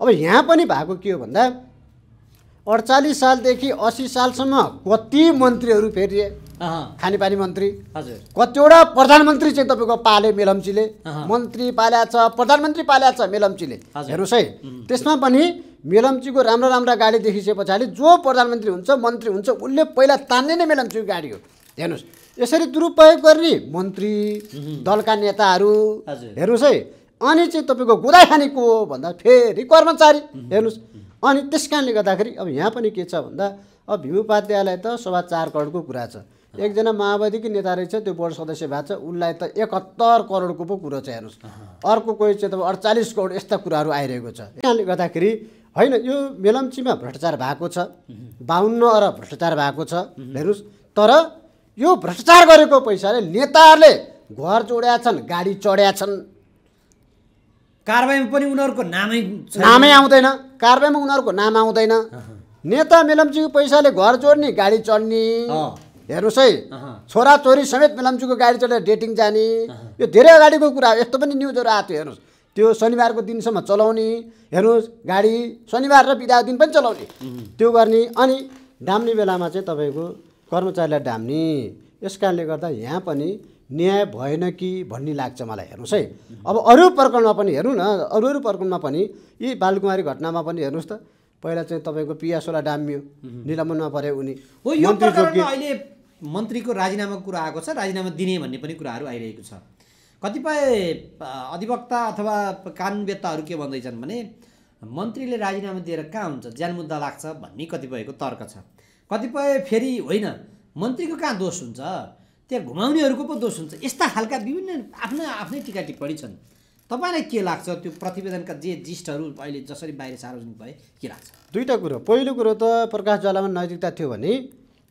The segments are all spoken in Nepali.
अब यहाँ पनि भएको के हो भन्दा अडचालिस सालदेखि असी सालसम्म कति मन्त्रीहरू फेरिए खानेपानी मन्त्री हजुर कतिवटा प्रधानमन्त्री चाहिँ तपाईँको पाले मेलम्चीले मन्त्री पाल्या छ प्रधानमन्त्री पाल्या छ मेलम्चीले हेर्नुहोस् है त्यसमा पनि मेलम्चीको राम्रा राम्रा गाडी देखिसके पछाडि जो प्रधानमन्त्री हुन्छ मन्त्री हुन्छ उसले पहिला तान्ने नै मेलम्चीको गाडी हो हेर्नुहोस् यसरी दुरुपयोग गर्ने मन्त्री दलका नेताहरू हेर्नुहोस् है अनि चाहिँ तपाईँको गुदाई को हो भन्दा फेरि कर्मचारी हेर्नुहोस् अनि त्यस कारणले गर्दाखेरि अब यहाँ पनि के छ भन्दा अब भीम उपाध्यायलाई त सभा चार करोडको कुरा छ एकजना माओवादीकै नेता रहेछ त्यो बोर्ड सदस्य भएको छ उसलाई त एकहत्तर करोडको पो कुरो छ हेर्नुहोस् अर्को कोही चाहिँ तपाईँ अडचालिस करोड यस्ता कुराहरू आइरहेको छ त्यसले गर्दाखेरि होइन यो मेलम्चीमा भ्रष्टाचार भएको छ बाहुन्न अरब भ्रष्टाचार भएको छ हेर्नुहोस् तर यो भ्रष्टाचार गरेको पैसाले नेताहरूले घर जोड्या छन् गाडी चढ्या छन् कारवाहीमा पनि उनीहरूको नामै नामै आउँदैन कारवाहीमा उनीहरूको नाम आउँदैन नेता मेलम्चीको पैसाले घर जोड्ने गाडी चढ्ने हेर्नुहोस् है छोराछोरी समेत मेलम्चीको गाडी चढेर डेटिङ जाने यो धेरै अगाडिको कुरा यस्तो पनि न्युजहरू आएको थियो हेर्नुहोस् त्यो शनिबारको दिनसम्म चलाउने हेर्नुहोस् गाडी शनिबार र बिदाको दिन पनि चलाउने त्यो गर्ने अनि डाम्ने बेलामा चाहिँ तपाईँको कर्मचारीलाई डाम्ने यस कारणले गर्दा यहाँ पनि न्याय भएन कि भन्ने लाग्छ मलाई हेर्नुहोस् है अब अरू प्रकरणमा पनि हेर्नु न अरू अरू प्रकरणमा पनि यी बालकुमारी घटनामा पनि हेर्नुहोस् त पहिला चाहिँ तपाईँको पियासोलाई डाम्यो निलम्बनमा पऱ्यो उनी हो यो अहिले मन्त्रीको राजीनामाको कुरा आएको छ राजीनामा दिने भन्ने पनि कुराहरू आइरहेको छ कतिपय अधिवक्ता अथवा कानुनवेत्ताहरू के भन्दैछन् भने मन्त्रीले राजीनामा दिएर कहाँ हुन्छ ज्यान मुद्दा लाग्छ भन्ने कतिपयको तर्क छ कतिपय फेरि होइन मन्त्रीको कहाँ दोष हुन्छ त्यहाँ घुमाउनेहरूको पो दोष हुन्छ यस्ता खालका विभिन्न आफ्ना आफ्नै टिका टिप्पणी छन् तपाईँलाई के लाग्छ त्यो प्रतिवेदनका जे जिस्टहरू अहिले जसरी बाहिर सार्वजनिक भए के लाग्छ दुईवटा कुरो पहिलो कुरो त प्रकाश ज्वालामा नैतिकता थियो भने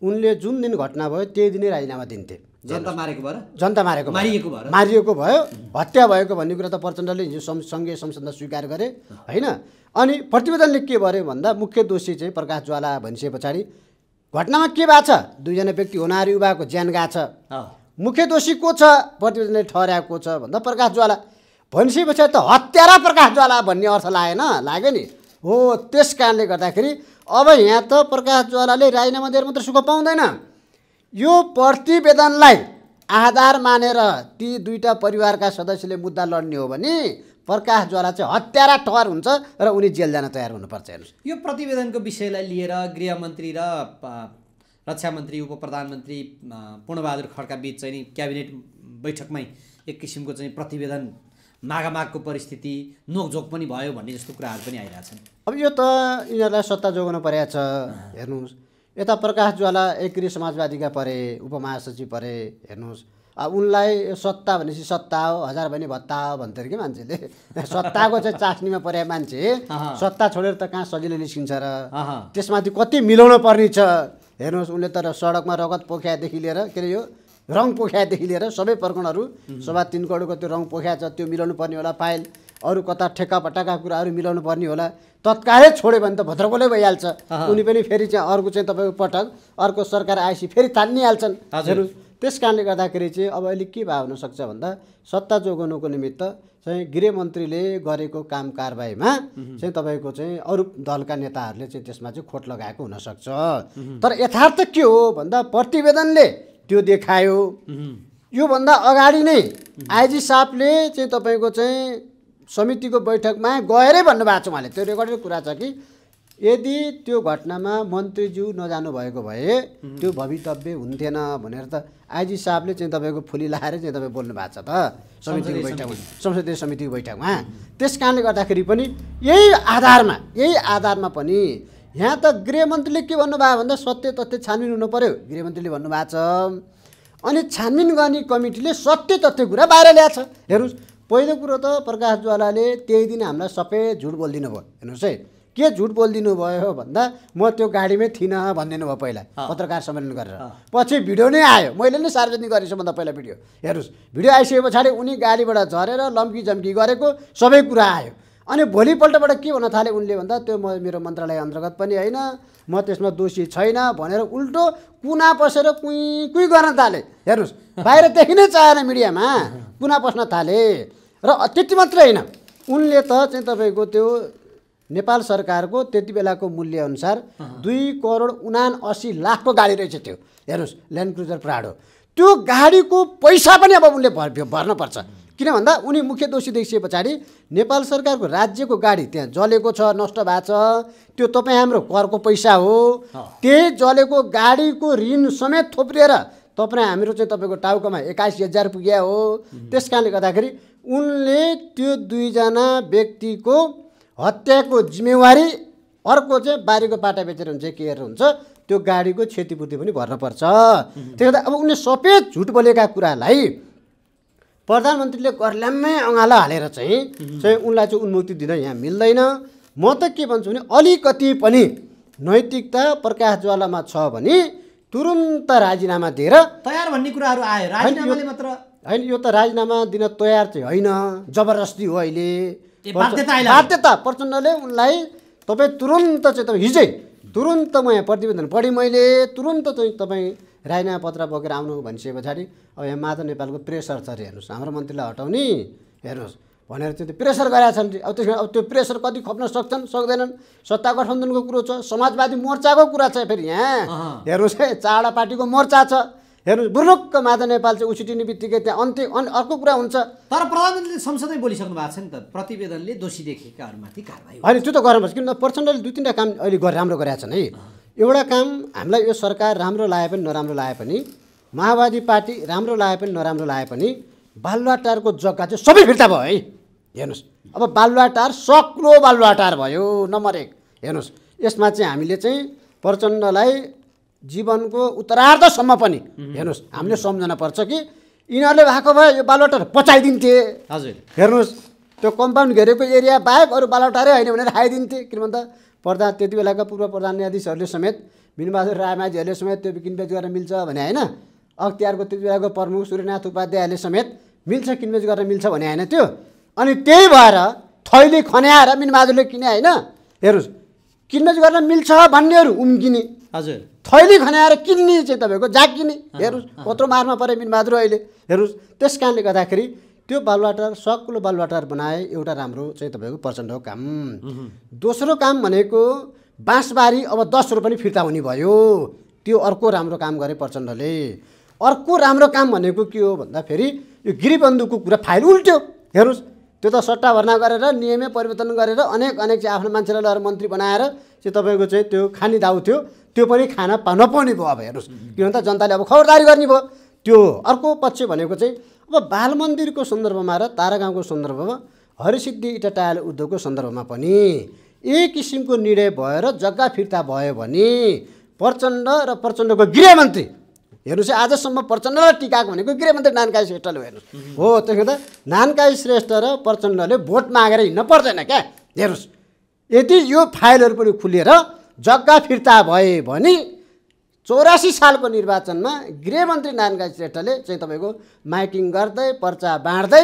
उनले जुन दिन घटना भयो त्यही दिनै राजीनामा दिन्थे जनता मारेको भएर जनता मारेको मारिएको भयो मारिएको भयो हत्या भएको भन्ने कुरा त प्रचण्डले हिजो सङ्घीय संसदमा स्वीकार गरे होइन अनि प्रतिवेदनले के गर्यो भन्दा मुख्य दोषी चाहिँ प्रकाश ज्वाला भनिसके पछाडि घटनामा के भएको छ दुईजना व्यक्ति हुनाहरू युवाको ज्यान गएको छ मुख्य दोषी को छ प्रतिवेदनले ठहराएको छ भन्दा प्रकाश ज्वाला भनिसके पछाडि त हत्यारा प्रकाश ज्वाला भन्ने अर्थ लागेन लाग्यो नि हो त्यस कारणले गर्दाखेरि अब यहाँ त प्रकाश ज्वालाले राजीनामा दिएर मात्र सुख पाउँदैन यो प्रतिवेदनलाई आधार मानेर ती दुईवटा परिवारका सदस्यले मुद्दा लड्ने हो भने प्रकाश ज्वाला चाहिँ हत्यारा ठहर हुन्छ र उनी जेल जान तयार हुनुपर्छ हेर्नुहोस् यो प्रतिवेदनको विषयलाई लिएर गृहमन्त्री र रक्षा मन्त्री उप प्रधानमन्त्री पूर्णबहादुर खड्का बिच चाहिँ नि क्याबिनेट बैठकमै एक किसिमको चाहिँ प्रतिवेदन मागामागको परिस्थिति नोकझोक पनि भयो भन्ने जस्तो कुराहरू पनि आइरहेछन् अब यो त यिनीहरूलाई सत्ता जोगाउनु परेको छ हेर्नुहोस् यता प्रकाश ज्वाला एक समाजवादीका परे उपमहासचिव परे हेर्नुहोस् उनलाई सत्ता भनेपछि सत्ता हो हजार भने भत्ता हो भन्थ्यो कि मान्छेले सत्ताको चाहिँ चास्नीमा परे मान्छे सत्ता छोडेर त कहाँ सजिलो निस्किन्छ र त्यसमाथि कति मिलाउन पर्ने छ हेर्नुहोस् उनले तर सडकमा रगत पोख्यादेखि लिएर के अरे यो रङ पोख्यादेखि लिएर सबै प्रकरणहरू सभा तिन करोडको त्यो रङ पोख्या छ त्यो मिलाउनु पर्ने होला फाइल अरू कता ठेक्का पटाका कुराहरू मिलाउनु पर्ने होला तत्कालै छोड्यो भने त भद्रकोलै भइहाल्छ उनी पनि फेरि चाहिँ अर्को चाहिँ तपाईँको पटक अर्को सरकार आएपछि फेरि तान्निहाल्छन् हजुर त्यस कारणले गर्दाखेरि चाहिँ अब अहिले के भए हुनसक्छ भन्दा सत्ता जोगाउनुको निमित्त चाहिँ गृहमन्त्रीले गरेको काम कारबाहीमा चाहिँ तपाईँको चाहिँ अरू दलका नेताहरूले चाहिँ त्यसमा चाहिँ खोट लगाएको हुनसक्छ तर यथार्थ के हो भन्दा प्रतिवेदनले त्यो देखायो योभन्दा अगाडि नै आइजी साहबले चाहिँ तपाईँको चाहिँ समितिको बैठकमा गएरै भन्नुभएको छ उहाँले त्यो रेकर्डेड कुरा छ कि यदि त्यो घटनामा मन्त्रीज्यू नजानु भएको भए त्यो भवितव्य हुन्थेन भनेर त आइजी साहबले चाहिँ तपाईँको फुली लाएर चाहिँ तपाईँ बोल्नु भएको छ त समितिको बैठकमा संसदीय समितिको बैठकमा त्यस कारणले गर्दाखेरि पनि यही आधारमा यही आधारमा पनि यहाँ त गृहमन्त्रीले के भन्नुभयो भन्दा सत्य तथ्य छानबिन हुनु पऱ्यो गृहमन्त्रीले भन्नुभएको छ अनि छानबिन गर्ने कमिटीले सत्य तथ्य कुरा बाहिर ल्याएको छ हेर्नुहोस् पहिलो कुरो त प्रकाश ज्वालाले त्यही दिन हामीलाई सबै झुट बोलिदिनु भयो हेर्नुहोस् है के झुट बोलिदिनु भयो भन्दा म त्यो गाडीमै थिइनँ भनिदिनु भयो पहिला पत्रकार सम्मेलन गरेर पछि भिडियो नै आयो मैले नै सार्वजनिक गरेँ सबभन्दा पहिला भिडियो हेर्नुहोस् भिडियो आइसके पछाडि उनी गाडीबाट झरेर लम्की जम्की गरेको सबै कुरा आयो अनि भोलिपल्टबाट के भन्न थाले उनले भन्दा त्यो म मेरो मन्त्रालय अन्तर्गत पनि होइन म त्यसमा दोषी छैन भनेर उल्टो कुना पसेर कुई कुई गर्न थाले हेर्नुहोस् बाहिरदेखि नै चाहेन मिडियामा कुना पस्न थाले र त्यति मात्रै होइन उनले त चाहिँ तपाईँको त्यो नेपाल सरकारको त्यति बेलाको मूल्यअनुसार दुई करोड उना असी लाखको गाडी रहेछ त्यो हेर्नुहोस् ल्यान्ड क्रुजर प्राडो त्यो गाडीको पैसा पनि अब उनले उसले भर्नुपर्छ किन भन्दा उनी मुख्य दोषी देखिए पछाडि नेपाल सरकारको राज्यको गाडी त्यहाँ जलेको छ नष्ट भएको छ त्यो तपाईँ हाम्रो करको पैसा हो त्यही जलेको गाडीको ऋण समेत थोप्रिएर तपाईँ हाम्रो चाहिँ तपाईँको टाउकोमा एक्काइस हजार पुग्या हो त्यस कारणले गर्दाखेरि उनले त्यो दुईजना व्यक्तिको हत्याको जिम्मेवारी अर्को चाहिँ बारीको पाटा बेचेर हुन्छ के हेरेर हुन्छ त्यो गाडीको क्षतिपूर्ति पनि भर्नुपर्छ त्यही गर्दा अब उनले सफेद झुट बोलेका कुरालाई प्रधानमन्त्रीले कर्ल्याम्मै अँगाला हालेर चाहिँ चाहिँ उनलाई चाहिँ उन्मुक्ति दिन यहाँ मिल्दैन म त के भन्छु भने अलिकति पनि नैतिकता प्रकाश ज्वालामा छ भने तुरुन्त राजीनामा दिएर तयार भन्ने कुराहरू आयो राजीनामाले मात्र होइन यो त राजीनामा दिन तयार चाहिँ होइन जबरजस्ती हो अहिले बाध्यता प्रचण्डले उनलाई तपाईँ तुरन्त चाहिँ तपाईँ हिजै तुरन्त म यहाँ प्रतिवेदन पढेँ मैले तुरन्त चाहिँ तपाईँ राजीनामा पत्र बोकेर आउनु भनिसके पछाडि अब यहाँ माधव नेपालको प्रेसर छ अरे हेर्नुहोस् हाम्रो मन्त्रीलाई हटाउने हेर्नुहोस् भनेर त्यो प्रेसर गरेका छन् अब त्यसमा अब त्यो प्रेसर कति खप्न सक्छन् सक्दैनन् सत्ता गठबन्धनको कुरो छ समाजवादी मोर्चाको कुरा छ फेरि यहाँ हेर्नुहोस् है चाडा पार्टीको मोर्चा छ हेर्नु बुर्लुक्क माता नेपाल चाहिँ उछिटिने बित्तिकै त्यहाँ अन्त्य अर्को कुरा हुन्छ तर प्रधानमन्त्रीले संसदै बोलिसक्नु भएको छ नि त प्रतिवेदनले दोषी देखेकाहरूमाथि कारवाही होइन त्यो त गर्नुपर्छ किन प्रचण्डले दुई तिनवटा काम अहिले राम्रो गरेका छन् है एउटा काम हामीलाई यो सरकार राम्रो लाए पनि नराम्रो लाए पनि माओवादी पार्टी राम्रो लाए पनि नराम्रो लाए पनि बालुवाटारको जग्गा चाहिँ सबै फिर्ता भयो है हेर्नुहोस् अब बालुवाटार सक्लो बालुवाटार भयो नम्बर एक हेर्नुहोस् यसमा चाहिँ हामीले चाहिँ प्रचण्डलाई जीवनको उत्तरार्धसम्म पनि हेर्नुहोस् हामीले सम्झना पर्छ कि यिनीहरूले भएको भए यो बालुवाटार पचाइदिन्थे हजुर हेर्नुहोस् त्यो कम्पाउन्ड घेरेको एरिया बाहेक अरू बालुवाटारै होइन भनेर खाइदिन्थे किन भन्दा प्रधान त्यति बेलाको पूर्व प्रधान न्यायाधीशहरूले समेत मिनबहादुर रायमाझीहरूले समेत त्यो किनबेच गरेर मिल्छ भने होइन अख्तियारको त्यति बेलाको प्रमुख सूर्यनाथ उपाध्यायले समेत मिल्छ किनबेच गरेर मिल्छ भने होइन त्यो अनि त्यही भएर थैली खन्याएर मिनबहादुरले किने होइन हेर्नुहोस् किनबेच गर्न मिल्छ भन्नेहरू उम्किने हजुर थैली खनाएर किन्ने चाहिँ तपाईँको जाकिने हेर्नुहोस् कत्रो मारमा परे मिनबहादुर अहिले हेर्नुहोस् त्यस कारणले गर्दाखेरि त्यो बालुवाटार सकुलो बालुवाटार बनाए एउटा राम्रो चाहिँ तपाईँको प्रचण्डको काम दोस्रो काम भनेको बाँसबारी अब दस रुपियाँ पनि फिर्ता हुने भयो त्यो अर्को राम्रो काम गरे प्रचण्डले अर्को राम्रो काम भनेको के हो भन्दाखेरि यो गिरिबन्धुको कुरा फाइल उल्ट्यो हेर्नुहोस् त्यो त सट्टा भर्ना गरेर नियमै परिवर्तन गरेर अनेक अनेक चाहिँ आफ्नो मान्छेलाई लगेर मन्त्री बनाएर चाहिँ तपाईँको चाहिँ त्यो खाने दाउ थियो त्यो पनि खान पा नपाउने भयो अब हेर्नुहोस् किनभने त जनताले अब खबरदारी गर्ने भयो त्यो अर्को पक्ष भनेको चाहिँ अब बाल मन्दिरको सन्दर्भमा र तारागाउँको सन्दर्भमा हरिसिद्धि इटाटायल उद्योगको सन्दर्भमा पनि एक किसिमको निर्णय भएर जग्गा फिर्ता भयो भने प्रचण्ड र प्रचण्डको गृहमन्त्री हेर्नुहोस् है आजसम्म प्रचण्डलाई टिकाएको भनेको गृहमन्त्री नानकाई श्रेष्ठले हेर्नुहोस् हो त्यसले गर्दा नानकाई श्रेष्ठ र प्रचण्डले भोट मागेर हिँड्न पर्दैन क्या हेर्नुहोस् यदि यो फाइलहरू पनि खुलेर जग्गा फिर्ता भए भने चौरासी सालको निर्वाचनमा गृहमन्त्री नानकाई श्रेष्ठले चाहिँ तपाईँको माइकिङ गर्दै पर्चा बाँड्दै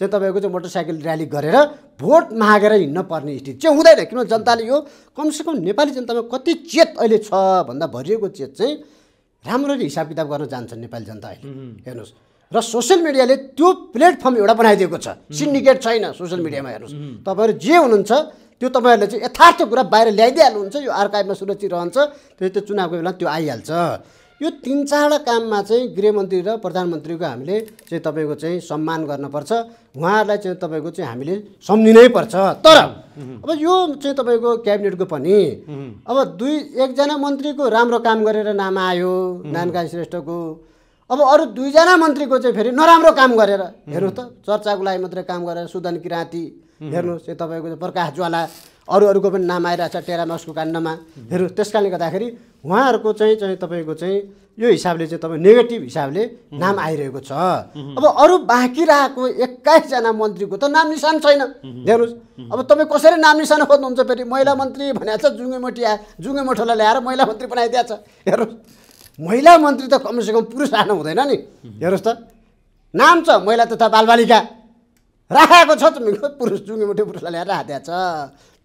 चाहिँ तपाईँको चाहिँ मोटरसाइकल ऱ्याली गरेर भोट मागेर हिँड्न पर्ने स्थिति चाहिँ हुँदैन किनभने जनताले यो कमसेकम नेपाली जनतामा कति चेत अहिले छ भन्दा भरिएको चेत चाहिँ राम्ररी हिसाब किताब गर्न जान्छन् नेपाली जनता अहिले हेर्नुहोस् र सोसियल मिडियाले त्यो प्लेटफर्म एउटा बनाइदिएको छ सिन्डिकेट छैन सोसियल मिडियामा हेर्नुहोस् तपाईँहरू जे हुनुहुन्छ त्यो तपाईँहरूले चाहिँ यथार्थ कुरा बाहिर ल्याइदिइहाल्नुहुन्छ यो आर्काइभमा सुरक्षित रहन्छ त्यो त्यो चुनावको बेला त्यो आइहाल्छ यो तिन चारवटा काममा चाहिँ गृहमन्त्री र प्रधानमन्त्रीको हामीले चाहिँ तपाईँको चाहिँ सम्मान गर्नुपर्छ उहाँहरूलाई चाहिँ तपाईँको चाहिँ हामीले सम्झिनै पर्छ तर अब यो चाहिँ तपाईँको क्याबिनेटको पनि अब दुई एकजना मन्त्रीको राम्रो काम गरेर नाम आयो नानका श्रेष्ठको अब अरू दुईजना मन्त्रीको चाहिँ फेरि नराम्रो काम गरेर हेर्नुहोस् त चर्चाको लागि मात्रै काम गरेर सुदन किराँती हेर्नुहोस् यो तपाईँको प्रकाश ज्वाला अरू अरूको पनि नाम आइरहेको टेरा टेरामासको काण्डमा हेरौँ त्यस कारणले गर्दाखेरि उहाँहरूको चाहिँ चाहिँ तपाईँको चाहिँ यो हिसाबले चाहिँ तपाईँ नेगेटिभ हिसाबले नाम आइरहेको छ अब अरू बाँकी रहेको एक्काइसजना मन्त्रीको त नाम निशान छैन हेर्नुहोस् अब तपाईँ कसरी नाम निशान खोज्नुहुन्छ फेरि महिला मन्त्री भनेको छ जुङ्गे मोटिया जुङ्गे मोठोलाई ल्याएर महिला मन्त्री बनाइदिएछ हेर्नुहोस् महिला मन्त्री त कमसेकम पुरुष राख्नु हुँदैन नि हेर्नुहोस् त नाम छ महिला तथा बालबालिका राखेको छ त पुरुष जुङ्गे मोटी पुरुषलाई ल्याएर राखिदिएछ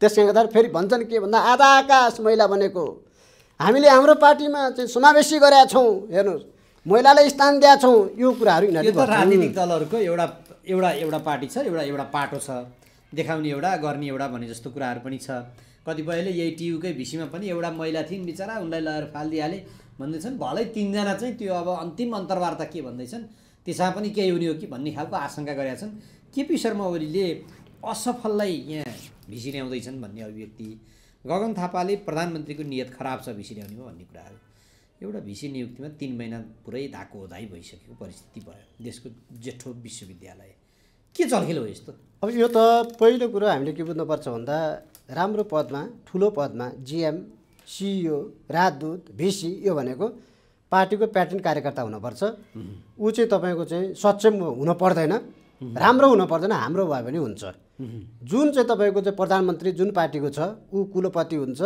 त्यसले गर्दाखेरि फेरि भन्छन् के भन्दा आधा आकाश महिला भनेको हामीले हाम्रो पार्टीमा चाहिँ समावेशी गरेका छौँ हेर्नुहोस् महिलालाई स्थान दिएका छौँ यो कुराहरू यिनीहरूले राजनीतिक दलहरूको एउटा एउटा एउटा पार्टी छ एउटा एउटा पाटो छ देखाउने एउटा गर्ने एउटा भन्ने जस्तो कुराहरू पनि छ कतिपयले यही टियुकै भिसीमा पनि एउटा महिला थिइन् बिचरा उनलाई लगेर फालिदिइहाले भन्दैछन् भलै तिनजना चाहिँ त्यो अब अन्तिम अन्तर्वार्ता के भन्दैछन् त्यसमा पनि केही हुने हो कि भन्ने खालको आशंका गरेका छन् केपी शर्मा ओलीले असफललाई यहाँ भिसिर्याउँदैछन् भन्ने अभिव्यक्ति गगन थापाले प्रधानमन्त्रीको नियत खराब छ भयो भन्ने कुराहरू एउटा भिसी नियुक्तिमा तिन महिना पुरै धाको होधाइ भइसकेको परिस्थिति भयो देशको जेठो विश्वविद्यालय के चलखेल हो यस्तो अब यो त पहिलो कुरो हामीले के बुझ्नुपर्छ भन्दा राम्रो पदमा ठुलो पदमा जिएम सिइओ राजदूत भिसी यो भनेको पार्टीको प्याटर्न कार्यकर्ता हुनुपर्छ ऊ चाहिँ तपाईँको चाहिँ सक्षम हुन पर्दैन राम्रो हुन पर्दैन हाम्रो भए पनि हुन्छ जुन चाहिँ तपाईँको चाहिँ प्रधानमन्त्री जुन पार्टीको छ ऊ कुलपति हुन्छ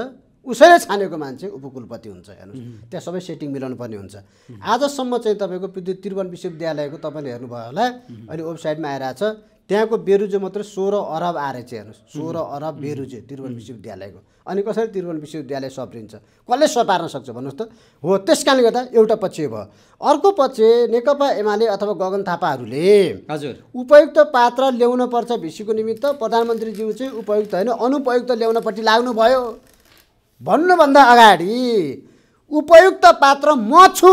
उसैले छानेको मान्छे उपकुलपति हुन्छ हेर्नुहोस् त्यहाँ सबै सेटिङ मिलाउनु पर्ने हुन्छ आजसम्म चाहिँ तपाईँको विद्युत त्रिभुवन विश्वविद्यालयको तपाईँले हेर्नुभयो होला अहिले वेबसाइटमा आइरहेछ त्यहाँको बेरुजे मात्रै सोह्र अरब आएर चाहिँ हेर्नुहोस् सोह्र अरब बेरुजे त्रिभुवन विश्वविद्यालयको अनि कसरी त्रिभुवन विश्वविद्यालय सप्रिन्छ कसले सपार्न सक्छ भन्नुहोस् त हो त्यस कारणले गर्दा एउटा पक्ष भयो अर्को पक्ष नेकपा एमाले अथवा गगन थापाहरूले हजुर उपयुक्त पात्र ल्याउन पर्छ भिसीको निमित्त प्रधानमन्त्रीज्यू चाहिँ उपयुक्त होइन अनुपयुक्त ल्याउनपट्टि लाग्नुभयो भन्नुभन्दा अगाडि उपयुक्त पात्र म छु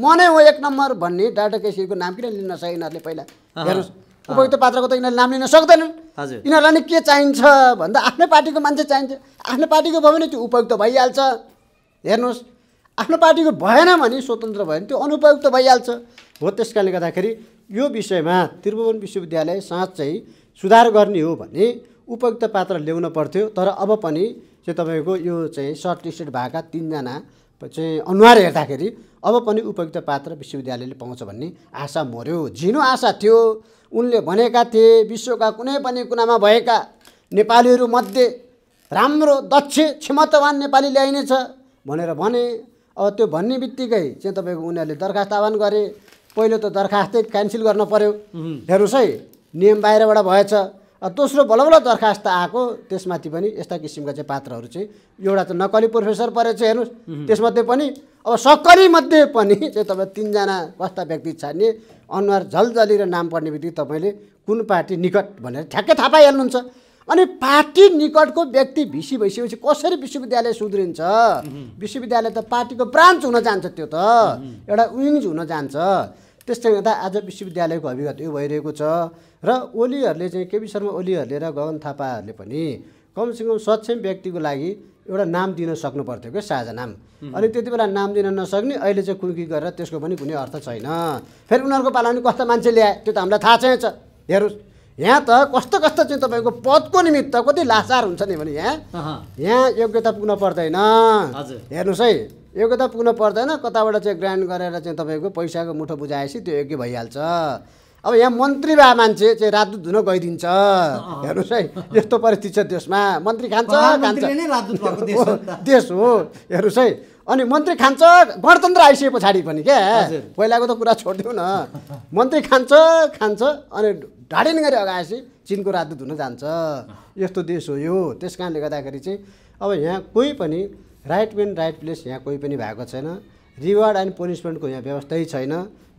म नै हो एक नम्बर भन्ने डाटा केसीको नाम किन लिन नसके पहिला हेर्नुहोस् उपयुक्त पात्रको त यिनीहरूले नाम लिन सक्दैनन् हजुर यिनीहरूलाई नि के चाहिन्छ भन्दा आफ्नै पार्टीको मान्छे चाहिन्छ आफ्नो पार्टीको भयो भने त्यो उपयुक्त भइहाल्छ हेर्नुहोस् आफ्नो पार्टीको भएन भने स्वतन्त्र भयो भने त्यो अनुपयुक्त भइहाल्छ हो त्यस कारणले गर्दाखेरि यो विषयमा त्रिभुवन विश्वविद्यालय चाहिँ सुधार गर्ने हो भने उपयुक्त पात्र ल्याउन पर्थ्यो तर अब पनि चाहिँ तपाईँको यो चाहिँ सर्ट लिस्टेड भएका तिनजना चाहिँ अनुहार हेर्दाखेरि अब पनि उपयुक्त पात्र विश्वविद्यालयले पाउँछ भन्ने आशा मऱ्यो झिनो आशा थियो उनले भनेका थिए विश्वका कुनै पनि कुनामा भएका नेपालीहरूमध्ये राम्रो दक्ष क्षमतावान नेपाली ल्याइनेछ भनेर भने अब त्यो भन्ने बित्तिकै चाहिँ तपाईँको उनीहरूले दरखास्त आह्वान गरे पहिलो त दरखास्तै क्यान्सल गर्न पर्यो हेर्नुहोस् है नियम बाहिरबाट भएछ दोस्रो बल्ल दरखास्त आएको त्यसमाथि पनि यस्ता किसिमका चाहिँ पात्रहरू चाहिँ एउटा त नक्कली प्रोफेसर परेछ हेर्नुहोस् त्यसमध्ये पनि अब सक्कली मध्ये पनि चाहिँ तपाईँ तिनजना कस्ता व्यक्ति छान्ने अनुहार झलझली र नाम पर्ने बित्तिकै तपाईँले कुन पार्टी निकट भनेर ठ्याक्कै थाहा पाइहाल्नुहुन्छ अनि पार्टी निकटको व्यक्ति भिसी भइसकेपछि कसरी विश्वविद्यालय सुध्रिन्छ विश्वविद्यालय त पार्टीको ब्रान्च हुन जान्छ त्यो त एउटा विङ्स हुन जान्छ त्यसले गर्दा आज विश्वविद्यालयको अभिगत यो भइरहेको छ र ओलीहरूले चाहिँ केपी शर्मा ओलीहरूले र गगन थापाहरूले पनि कमसेकम सक्षम व्यक्तिको लागि एउटा नाम दिन सक्नु पर्थ्यो क्या साझा नाम अनि त्यति बेला नाम दिन नसक्ने अहिले चाहिँ कुर्की गरेर त्यसको पनि कुनै अर्थ छैन फेरि उनीहरूको पाला पनि कस्तो मान्छे ल्याए त्यो त हामीलाई थाहा छैन छ हेर्नुहोस् यहाँ त कस्तो कस्तो चाहिँ तपाईँको पदको निमित्त कति लाचार हुन्छ नि भने यहाँ यहाँ योग्यता पुग्न पर्दैन हेर्नुहोस् है योग्यता पुग्न पर्दैन कताबाट चाहिँ ग्रान्ड गरेर चाहिँ तपाईँको पैसाको मुठो बुझाएपछि त्यो योग्य भइहाल्छ अब यहाँ मन्त्री भए मान्छे चाहिँ राजदूत धुन गइदिन्छ हेर्नुहोस् है यस्तो परिस्थिति छ देशमा मन्त्री खान्छ खान्छ देश हो हेर्नुहोस् है अनि मन्त्री खान्छ गणतन्त्र आइसके पछाडि पनि क्या पहिलाको त कुरा छोडिदिउँ न मन्त्री खान्छ खान्छ अनि ढाडिन गरी अगाएपछि चिनको राजदूत हुन जान्छ यस्तो देश हो यो त्यस कारणले गर्दाखेरि चाहिँ अब यहाँ कोही पनि राइट मेन राइट प्लेस यहाँ कोही पनि भएको छैन रिवार्ड एन्ड पनिसमेन्टको यहाँ व्यवस्थै छैन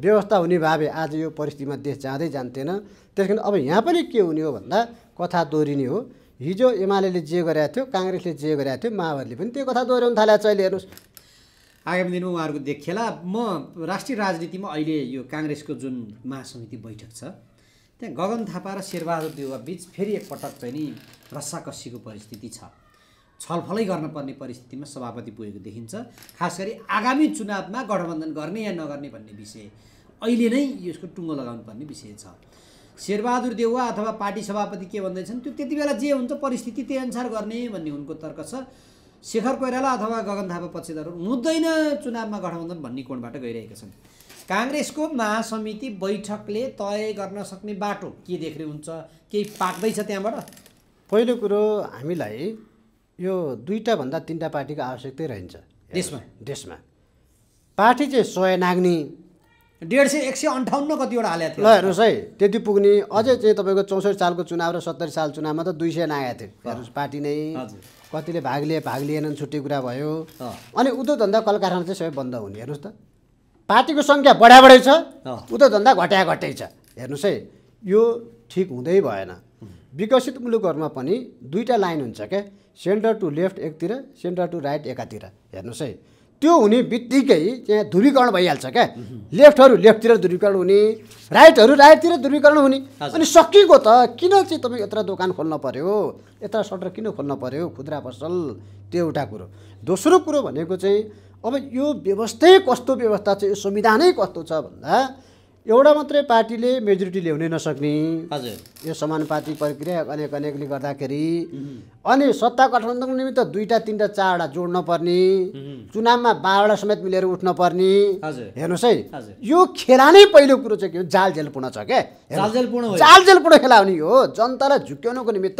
व्यवस्था हुने भावे आज यो परिस्थितिमा देश जाँदै जान्थेन त्यस अब यहाँ पनि के हुने हो भन्दा कथा दोहोरिने हो हिजो एमाले जे गरेका थियो काङ्ग्रेसले जे गरेका थियो माओवादीले पनि त्यो कथा दोहोऱ्याउनु थालेको छ अहिले हेर्नुहोस् आगामी दिनमा उहाँहरूको देखिएला म राष्ट्रिय राजनीतिमा अहिले यो काङ्ग्रेसको जुन महासमिति बैठक छ त्यहाँ गगन थापा र शेरबहादुर देउवा बिच फेरि एकपटक चाहिँ नि रस्साकसीको परिस्थिति छ छलफलै गर्नुपर्ने परिस्थितिमा सभापति पुगेको देखिन्छ खास गरी आगामी चुनावमा गठबन्धन गर्ने या नगर्ने भन्ने विषय अहिले नै यसको टुङ्गो पर्ने विषय छ शेरबहादुर देउवा अथवा पार्टी सभापति के भन्दैछन् त्यो त्यति बेला जे हुन्छ परिस्थिति त्यही अनुसार गर्ने भन्ने उनको तर्क छ शेखर कोइराला अथवा गगन थापा पक्षधर हुँदैन चुनावमा गठबन्धन भन्ने कोणबाट गइरहेका छन् काङ्ग्रेसको महासमिति बैठकले तय गर्न सक्ने बाटो के देख्ने हुन्छ केही पाक्दैछ त्यहाँबाट पहिलो कुरो हामीलाई यो दुईवटा भन्दा तिनवटा पार्टीको आवश्यकतै रहन्छ देशमा देशमा पार्टी चाहिँ सय नाग्ने डेढ सय एक सय अन्ठाउन्न कतिवटा हालेको थियो ल हेर्नुहोस् है त्यति पुग्ने अझै चाहिँ तपाईँको चौसठी सालको चुनाव र सत्तरी साल चुनावमा त दुई सय नागेको थियो हेर्नुहोस् पार्टी नै कतिले भाग लिए भाग लिएनन् छुट्टी कुरा भयो अनि उद्योगधन्दा कल कारखाना चाहिँ सबै बन्द हुने हेर्नुहोस् त पार्टीको सङ्ख्या बढा बढै छ उद्योगधन्दा घट्या घटै छ हेर्नुहोस् है यो ठिक हुँदै भएन विकसित मुलुकहरूमा पनि दुईवटा लाइन हुन्छ क्या सेन्टर टु लेफ्ट एकतिर सेन्टर टु राइट एकातिर हेर्नुहोस् है त्यो हुने बित्तिकै त्यहाँ ध्रुवीकरण भइहाल्छ क्या लेफ्टहरू लेफ्टतिर ध्रुवीकरण हुने राइटहरू राइटतिर ध्रुवीकरण हुने अनि सकिएको त किन चाहिँ तपाईँ यत्र दोकान खोल्न पऱ्यो यत्र सटर किन खोल्न पऱ्यो खुद्रा पसल त्यो एउटा कुरो दोस्रो कुरो भनेको चाहिँ अब यो व्यवस्थै कस्तो व्यवस्था छ यो संविधानै कस्तो छ भन्दा एउटा मात्रै पार्टीले मेजोरिटी ल्याउनै नसक्ने हजुर यो समानुपाति प्रक्रिया अनेक अनेकले गर्दाखेरि अनि सत्ता गठबन्धनको निमित्त दुईवटा तिनवटा चारवटा जोड्न पर्ने चुनावमा बाह्रवटा समेत मिलेर उठ्न पर्ने हेर्नुहोस् है यो खेला नै पहिलो कुरो चाहिँ के हो जालझेलपूर्ण छ क्या जालझेलपूर्ण खेला हुने हो जनतालाई झुक्याउनको निमित्त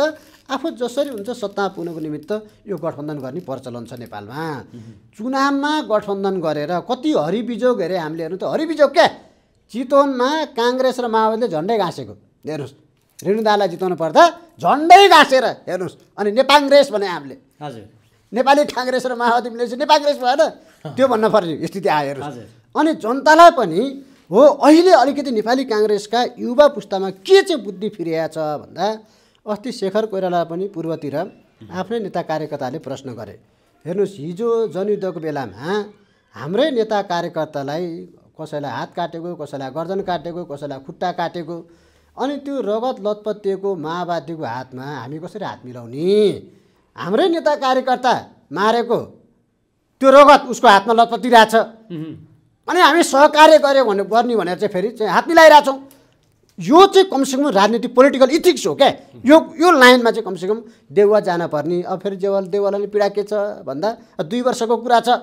आफू जसरी हुन्छ सत्तामा पुग्नको निमित्त यो गठबन्धन गर्ने प्रचलन छ नेपालमा चुनावमा गठबन्धन गरेर कति हरिबिजोग हेरे हामीले हेर्नु त हरिबिजोग क्या चितवनमा काङ्ग्रेस र माओवादीले झन्डै घाँसेको हेर्नुहोस् रेणुदालाई जिताउनु पर्दा झन्डै घाँसेर हेर्नुहोस् अनि नेपाङ्ग्रेस भने हामीले हजुर नेपाली काङ्ग्रेस र माओवादी मिलेपछि नेपाङ्ग्रेस भएन त्यो भन्न पर्ने स्थिति आयो हेर्नुहोस् अनि जनतालाई पनि हो अहिले अलिकति नेपाली काङ्ग्रेसका युवा पुस्तामा के चाहिँ बुद्धि फिरिया छ भन्दा अस्ति शेखर कोइराला पनि पूर्वतिर आफ्नै नेता कार्यकर्ताले प्रश्न गरे हेर्नुहोस् हिजो जनयुद्धको बेलामा हाम्रै नेता कार्यकर्तालाई कसैलाई हात काटेको कसैलाई गर्दन काटेको कसैलाई खुट्टा काटेको अनि त्यो रगत लतपत्तिएको माओवादीको हातमा हामी कसरी हात मिलाउने हाम्रै नेता कार्यकर्ता मारेको त्यो रगत उसको हातमा लतपत्तिरहेछ अनि हामी सहकार्य गऱ्यो भने गर्ने भनेर चाहिँ फेरि चाहिँ हात मिलाइरहेछौँ यो चाहिँ कमसेकम राजनीति पोलिटिकल इथिक्स हो क्या यो यो लाइनमा चाहिँ कमसेकम देउवा जानपर्ने अब फेरि जेवाल देउवालाई पीडा के छ भन्दा दुई वर्षको कुरा छ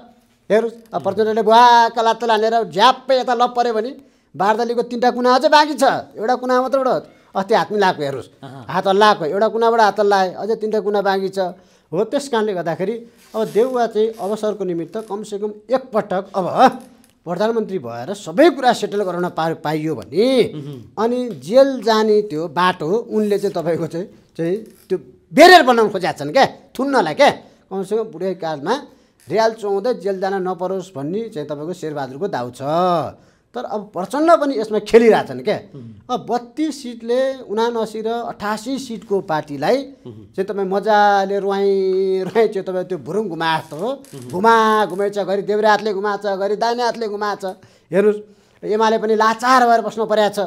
हेर्नुहोस् अब प्रचण्डले बुवा लात हानेर झ्याप्पै यता लप पऱ्यो भने बारदलीको तिनवटा कुना अझै बाँकी छ एउटा कुना मात्र एउटा अस्ति पनि लगाएको हेर्नुहोस् हात हल्लाएको एउटा कुनाबाट हात हल्लाए अझै तिनवटा कुना बाँकी छ हो त्यस कारणले गर्दाखेरि अब देउवा चाहिँ अवसरको निमित्त कमसेकम एकपटक अब प्रधानमन्त्री भएर सबै कुरा सेटल गराउन पा पाइयो भने अनि जेल जाने त्यो बाटो उनले चाहिँ तपाईँको चाहिँ चाहिँ त्यो बेरेर बनाउनु खोजेका छन् क्या थुन्नलाई क्या कमसेकम बुढेकालमा रियाल चुहाउँदै जेल जान नपरोस् भन्ने चाहिँ तपाईँको शेरबहादुरको दाउ छ तर अब प्रचण्ड पनि यसमा खेलिरहेछन् क्या अब बत्तिस सिटले उनासी र अठासी सिटको पार्टीलाई चाहिँ तपाईँ मजाले रुवाई रुवाई चाहिँ तपाईँ त्यो भुरुङ घुमाए हो घुमा घुमाइछ घरि देवरातले घुमाछ घरि दाहिने हातले घुमाछ हेर्नुहोस् एमाले पनि लाचार भएर बस्नु परेको छ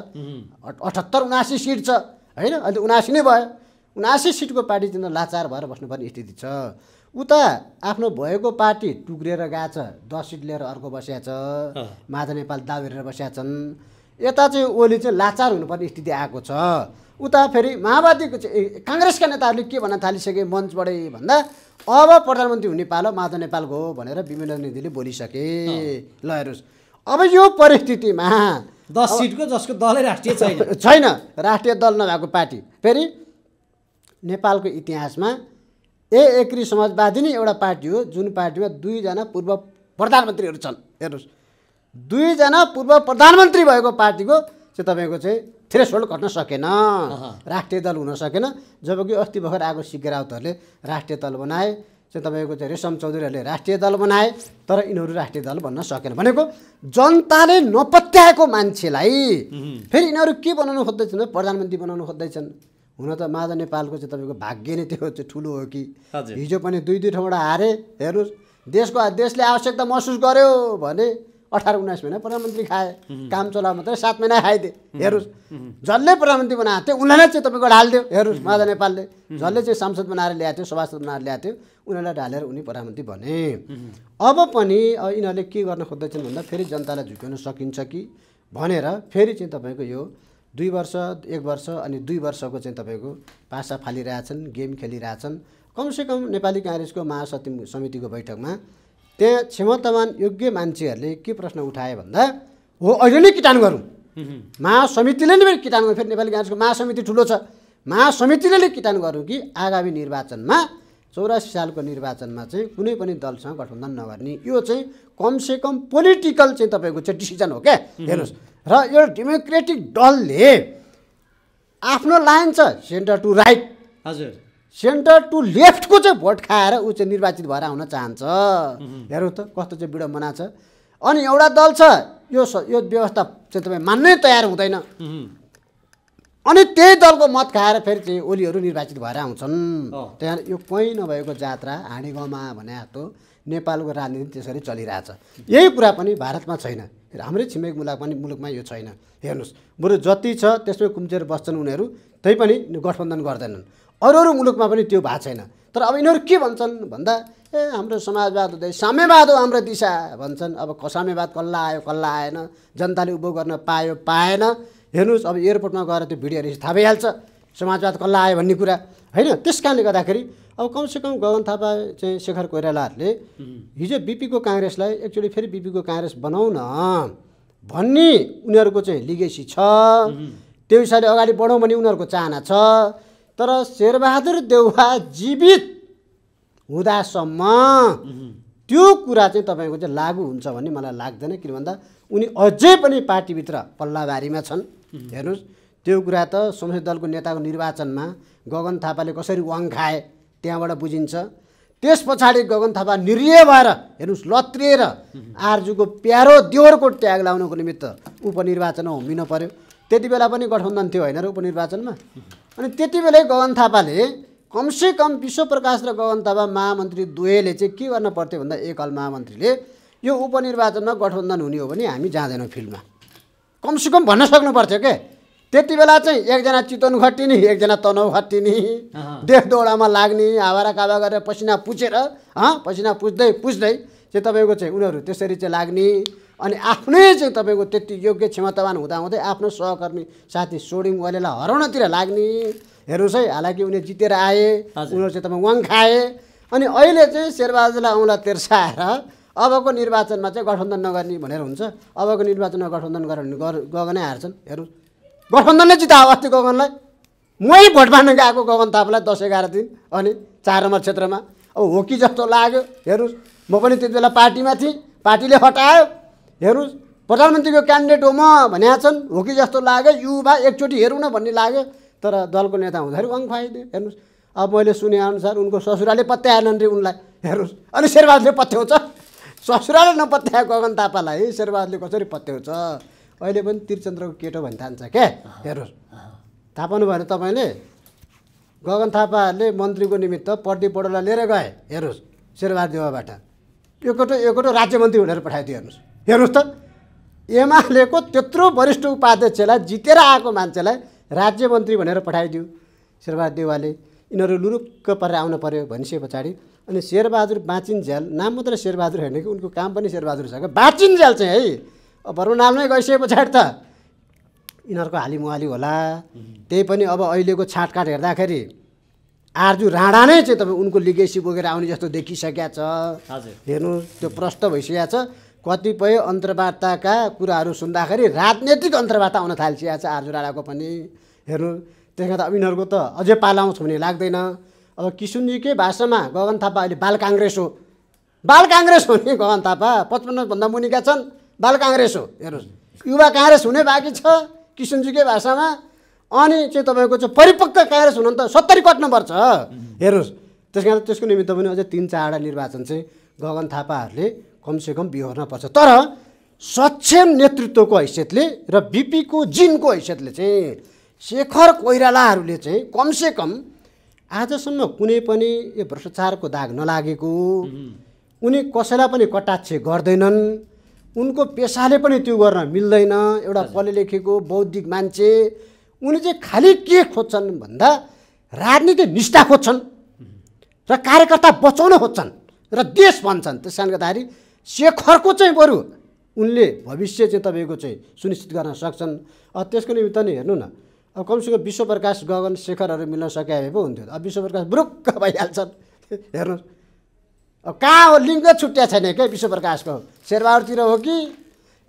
अठहत्तर उनासी सिट छ होइन अहिले उनासी नै भयो उनासी सिटको पार्टी चाहिँ लाचार भएर बस्नुपर्ने स्थिति छ उता आफ्नो भएको पार्टी टुक्रिएर गएको छ दस सिट लिएर अर्को बसिया छ माधव नेपाल दाउरेर बसिया छन् यता चाहिँ ओली चाहिँ लाचार हुनुपर्ने स्थिति आएको छ उता फेरि माओवादीको चाहिँ काङ्ग्रेसका नेताहरूले के भन्न थालिसके मञ्चबाटै भन्दा अब प्रधानमन्त्री हुने पालो माधव नेपालको हो भनेर विभिन्न निधिले बोलिसके ल हेर्नुहोस् अब यो परिस्थितिमा दस सिटको जसको दलै राष्ट्रिय छैन छैन राष्ट्रिय दल नभएको पार्टी फेरि नेपालको इतिहासमा ए एकरी समाजवादी नै एउटा पार्टी हो जुन पार्टीमा दुईजना पूर्व प्रधानमन्त्रीहरू छन् हेर्नुहोस् दुईजना पूर्व प्रधानमन्त्री भएको पार्टीको चाहिँ तपाईँको चाहिँ थ्रेस होल्ड घट्न सकेन राष्ट्रिय दल हुन सकेन जबकि अस्ति भर्खर आएको राउतहरूले राष्ट्रिय दल बनाए चाहिँ तपाईँको चाहिँ रेशम चौधरीहरूले राष्ट्रिय दल बनाए तर यिनीहरू राष्ट्रिय दल भन्न सकेन भनेको जनताले नपत्याएको मान्छेलाई फेरि यिनीहरू के बनाउनु खोज्दैछन् प्रधानमन्त्री बनाउनु खोज्दैछन् हुन त माधव नेपालको चाहिँ तपाईँको भाग्य नै त्यो चाहिँ ठुलो हो कि हिजो पनि दुई दुई ठाउँबाट हारे हेर्नुहोस् देशको देशले आवश्यकता महसुस गर्यो भने अठार उन्नाइस महिना प्रधानमन्त्री खाए काम चलाउ मात्रै सात महिना खाइदिए हेर्नुहोस् जसले प्रधानमन्त्री बनाएको थियो उनीहरूलाई चाहिँ तपाईँको ढालिदियो हेर्नुहोस् माधव नेपालले जसले चाहिँ सांसद बनाएर ल्याएको थियो सभासद बनाएर ल्याएको थियो उनीहरूलाई ढालेर उनी प्रधानमन्त्री भने अब पनि यिनीहरूले के गर्न खोज्दैछन् भन्दा फेरि जनतालाई झुक्याउन सकिन्छ कि भनेर फेरि चाहिँ तपाईँको यो दुई वर्ष एक वर्ष अनि दुई वर्षको चाहिँ तपाईँको पासा फालिरहेछन् गेम खेलिरहेछन् कमसेकम नेपाली काङ्ग्रेसको महासचिव समितिको बैठकमा त्यहाँ क्षमतावान योग्य मान्छेहरूले के प्रश्न उठाए भन्दा हो अहिले नै किटान गरौँ महासमितिले नै फेरि किटान गरौँ फेरि नेपाली काङ्ग्रेसको महासमिति ठुलो छ महासमितिले नै किटान गरौँ कि आगामी निर्वाचनमा चौरासी सालको निर्वाचनमा चाहिँ कुनै पनि दलसँग गठबन्धन नगर्ने यो चाहिँ कमसेकम पोलिटिकल चाहिँ तपाईँको चाहिँ डिसिजन हो क्या हेर्नुहोस् र यो डेमोक्रेटिक दलले आफ्नो लाइन छ सेन्टर टु राइट हजुर सेन्टर टु लेफ्टको चाहिँ भोट खाएर ऊ चाहिँ निर्वाचित भएर आउन चाहन्छ हेरौँ त कस्तो चाहिँ विडम्बना छ अनि एउटा दल छ यो यो व्यवस्था चाहिँ तपाईँ मान्नै तयार हुँदैन अनि त्यही दलको मत खाएर फेरि चाहिँ ओलीहरू निर्वाचित भएर आउँछन् त्यहाँ यो कोही नभएको जात्रा हाँडीगाउँमा भने जस्तो नेपालको राजनीति त्यसरी चलिरहेछ यही कुरा पनि भारतमा छैन हाम्रै छिमेक मुलाक पनि मुलुकमा यो छैन हेर्नुहोस् बरु जति छ त्यसमै कुम्चेर बस्छन् उनीहरू त्यही पनि गठबन्धन गर्दैनन् अरू अरू मुलुकमा पनि त्यो भएको छैन तर अब यिनीहरू के भन्छन् भन्दा ए हाम्रो समाजवाद हुँदै साम्यवाद हो हाम्रो दिशा भन्छन् अब साम्यवाद कसलाई आयो कसलाई आएन जनताले उभो गर्न पायो पाएन हेर्नुहोस् अब एयरपोर्टमा गएर त्यो भिडियो हेरेपछि थाहा भइहाल्छ समाजवाद कसलाई आयो भन्ने कुरा होइन त्यस कारणले गर्दाखेरि अब कमसेकम गगन थापा चाहिँ शेखर कोइरालाहरूले हिजो बिपीको काङ्ग्रेसलाई एक्चुली फेरि बिपीको काङ्ग्रेस बनाउन भन्ने उनीहरूको चाहिँ लिगेसी छ त्यो हिसाबले अगाडि बढौँ भन्ने उनीहरूको चाहना छ तर शेरबहादुर देउवा जीवित हुँदासम्म त्यो कुरा चाहिँ तपाईँको चाहिँ लागु हुन्छ भन्ने मलाई लाग्दैन किन भन्दा उनी अझै पनि पार्टीभित्र पल्लाबारीमा छन् हेर्नुहोस् त्यो कुरा त संसदीय दलको नेताको निर्वाचनमा गगन थापाले कसरी वाङ खाए त्यहाँबाट बुझिन्छ त्यस पछाडि गगन थापा निर्य भएर हेर्नुहोस् लत्रिएर आरजुको प्यारो देवरको ट्याग लाउनुको निमित्त उपनिर्वाचनमा होमिन पर्यो त्यति बेला पनि गठबन्धन थियो होइन र उपनिर्वाचनमा अनि त्यति बेलै गगन थापाले कमसे कम विश्वप्रकाश र गगन थापा महामन्त्री दुवैले चाहिँ के गर्न पर्थ्यो भन्दा एकल महामन्त्रीले यो उपनिर्वाचनमा गठबन्धन हुने हो भने हामी जाँदैनौँ फिल्डमा कमसेकम भन्न सक्नु पर्थ्यो के त्यति बेला चाहिँ एकजना चितवन खटिने एकजना तनाउ देख दौडामा लाग्ने हावारा काभा गरेर पसिना पुछेर पसिना पुज्दै पुज्दै चाहिँ तपाईँको चाहिँ उनीहरू त्यसरी चाहिँ लाग्ने अनि आफ्नै चाहिँ तपाईँको त्यति योग्य क्षमतावान हुँदाहुँदै आफ्नो सहकर्मी साथी सोडिङ वालेलाई हराउनतिर लाग्ने हेर्नुहोस् है हालाकि उनीहरू जितेर आए उनीहरू चाहिँ तपाईँ वाङ खाए अनि अहिले चाहिँ शेरबहादुरलाई औँला तेर्साएर अबको निर्वाचनमा चाहिँ गठबन्धन नगर्ने भनेर हुन्छ अबको निर्वाचनमा गठबन्धन गरेर गगनै हार्छन् हेर्नुहोस् नै जिता अस्ति गगनलाई मै भोट माग्न गएको गगन तापलाई दस एघार दिन अनि चार नम्बर क्षेत्रमा अब हो कि जस्तो लाग्यो हेर्नुहोस् म पनि त्यति बेला पार्टीमा थिएँ पार्टीले हटायो हेर्नुहोस् प्रधानमन्त्रीको क्यान्डिडेट हो म भने छन् हो कि जस्तो लाग्यो युवा एकचोटि हेरौँ न भन्ने लाग्यो तर दलको नेता हुँदाखेरि अङ्ग फाइदियो हेर्नुहोस् अब मैले सुने अनुसार उनको ससुराले पत्याएनन् रे उनलाई हेर्नुहोस् अनि शेरबहादुरले पत्याउँछ ससुराले नपत्याएको गगन तापालाई शेरबहादुरले कसरी पत्याउँछ अहिले पनि त्रिचन्द्रको केटो भनि थान्छ के हेर्नुहोस् थाहा पाउनु भएन तपाईँले गगन थापाहरूले मन्त्रीको निमित्त पर्दी पडोला लिएर गए हेर्नुहोस् शेरबहादुरबाट एकटो एकटो राज्यमन्त्री भनेर पठाइदियो हेर्नुहोस् हेर्नुहोस् त एमालेको त्यत्रो वरिष्ठ उपाध्यक्षलाई जितेर आएको मान्छेलाई राज्यमन्त्री भनेर पठाइदियो शेरबहादुर देवाले यिनीहरू लुरुक्क परेर आउनु पऱ्यो भनिसके पछाडि अनि शेरबहादुर बाँचिन्झ्याल नाम मात्र शेरबहादुर होइन कि उनको काम पनि शेरबहादुर छ क्या बाँचिन्झ्याल चाहिँ है अब भनौँ नामै गइसके पछाडि त यिनीहरूको हालिमुहाली होला त्यही पनि अब अहिलेको छाँटकाँट हेर्दाखेरि आर्जु राणा नै चाहिँ तपाईँ उनको लिगेसी बोकेर आउने जस्तो देखिसकेका छ हेर्नु त्यो प्रष्ट भइसकेको छ कतिपय अन्तर्वार्ताका कुराहरू सुन्दाखेरि राजनैतिक अन्तर्वार्ता आउन थालिसकेको छ आर्जु राणाको पनि हेर्नु त्यस कारण त अब यिनीहरूको त अझै आउँछ भन्ने लाग्दैन अब किसुनजीकै भाषामा गगन थापा अहिले बाल काङ्ग्रेस हो बाल काङ्ग्रेस हो नि गगन थापा पचपन्नभन्दा मुनिका छन् बाल काङ्ग्रेस हो हेर्नुहोस् युवा काङ्ग्रेस हुने बाँकी छ किसुनजीकै भाषामा अनि चाहिँ तपाईँको चाहिँ परिपक्व काङ्ग्रेस हुनु त सत्तरी कट्नुपर्छ हेर्नुहोस् त्यस कारण त्यसको निमित्त पनि अझै तिन चारवटा निर्वाचन चाहिँ गगन थापाहरूले कमसेकम बिहोर्न पर्छ तर सक्षम नेतृत्वको हैसियतले र बिपीको जिनको हैसियतले चाहिँ शेखर कोइरालाहरूले चाहिँ कमसेकम आजसम्म कुनै पनि यो भ्रष्टाचारको दाग नलागेको उनी कसैलाई पनि कटाक्ष गर्दैनन् उनको पेसाले पनि त्यो गर्न मिल्दैन एउटा पढे लेखेको बौद्धिक मान्छे उनी चाहिँ खालि के खोज्छन् भन्दा राजनीति निष्ठा खोज्छन् र कार्यकर्ता बचाउन खोज्छन् र देश भन्छन् त्यस कारणले गर्दाखेरि शेखरको चाहिँ बरु उनले भविष्य चाहिँ तपाईँको चाहिँ सुनिश्चित गर्न सक्छन् त्यसको निमित्त नि हेर्नु न अब कमसेकम विश्वप्रकाश गगन शेखरहरू मिल्न सके भए पो हुन्थ्यो अब विश्वप्रकाश ब्रुक्क भइहाल्छन् हेर्नुहोस् अब कहाँ हो लिङ्ग छुट्या छैन क्या विश्वप्रकाशको शेरबहादुरतिर हो कि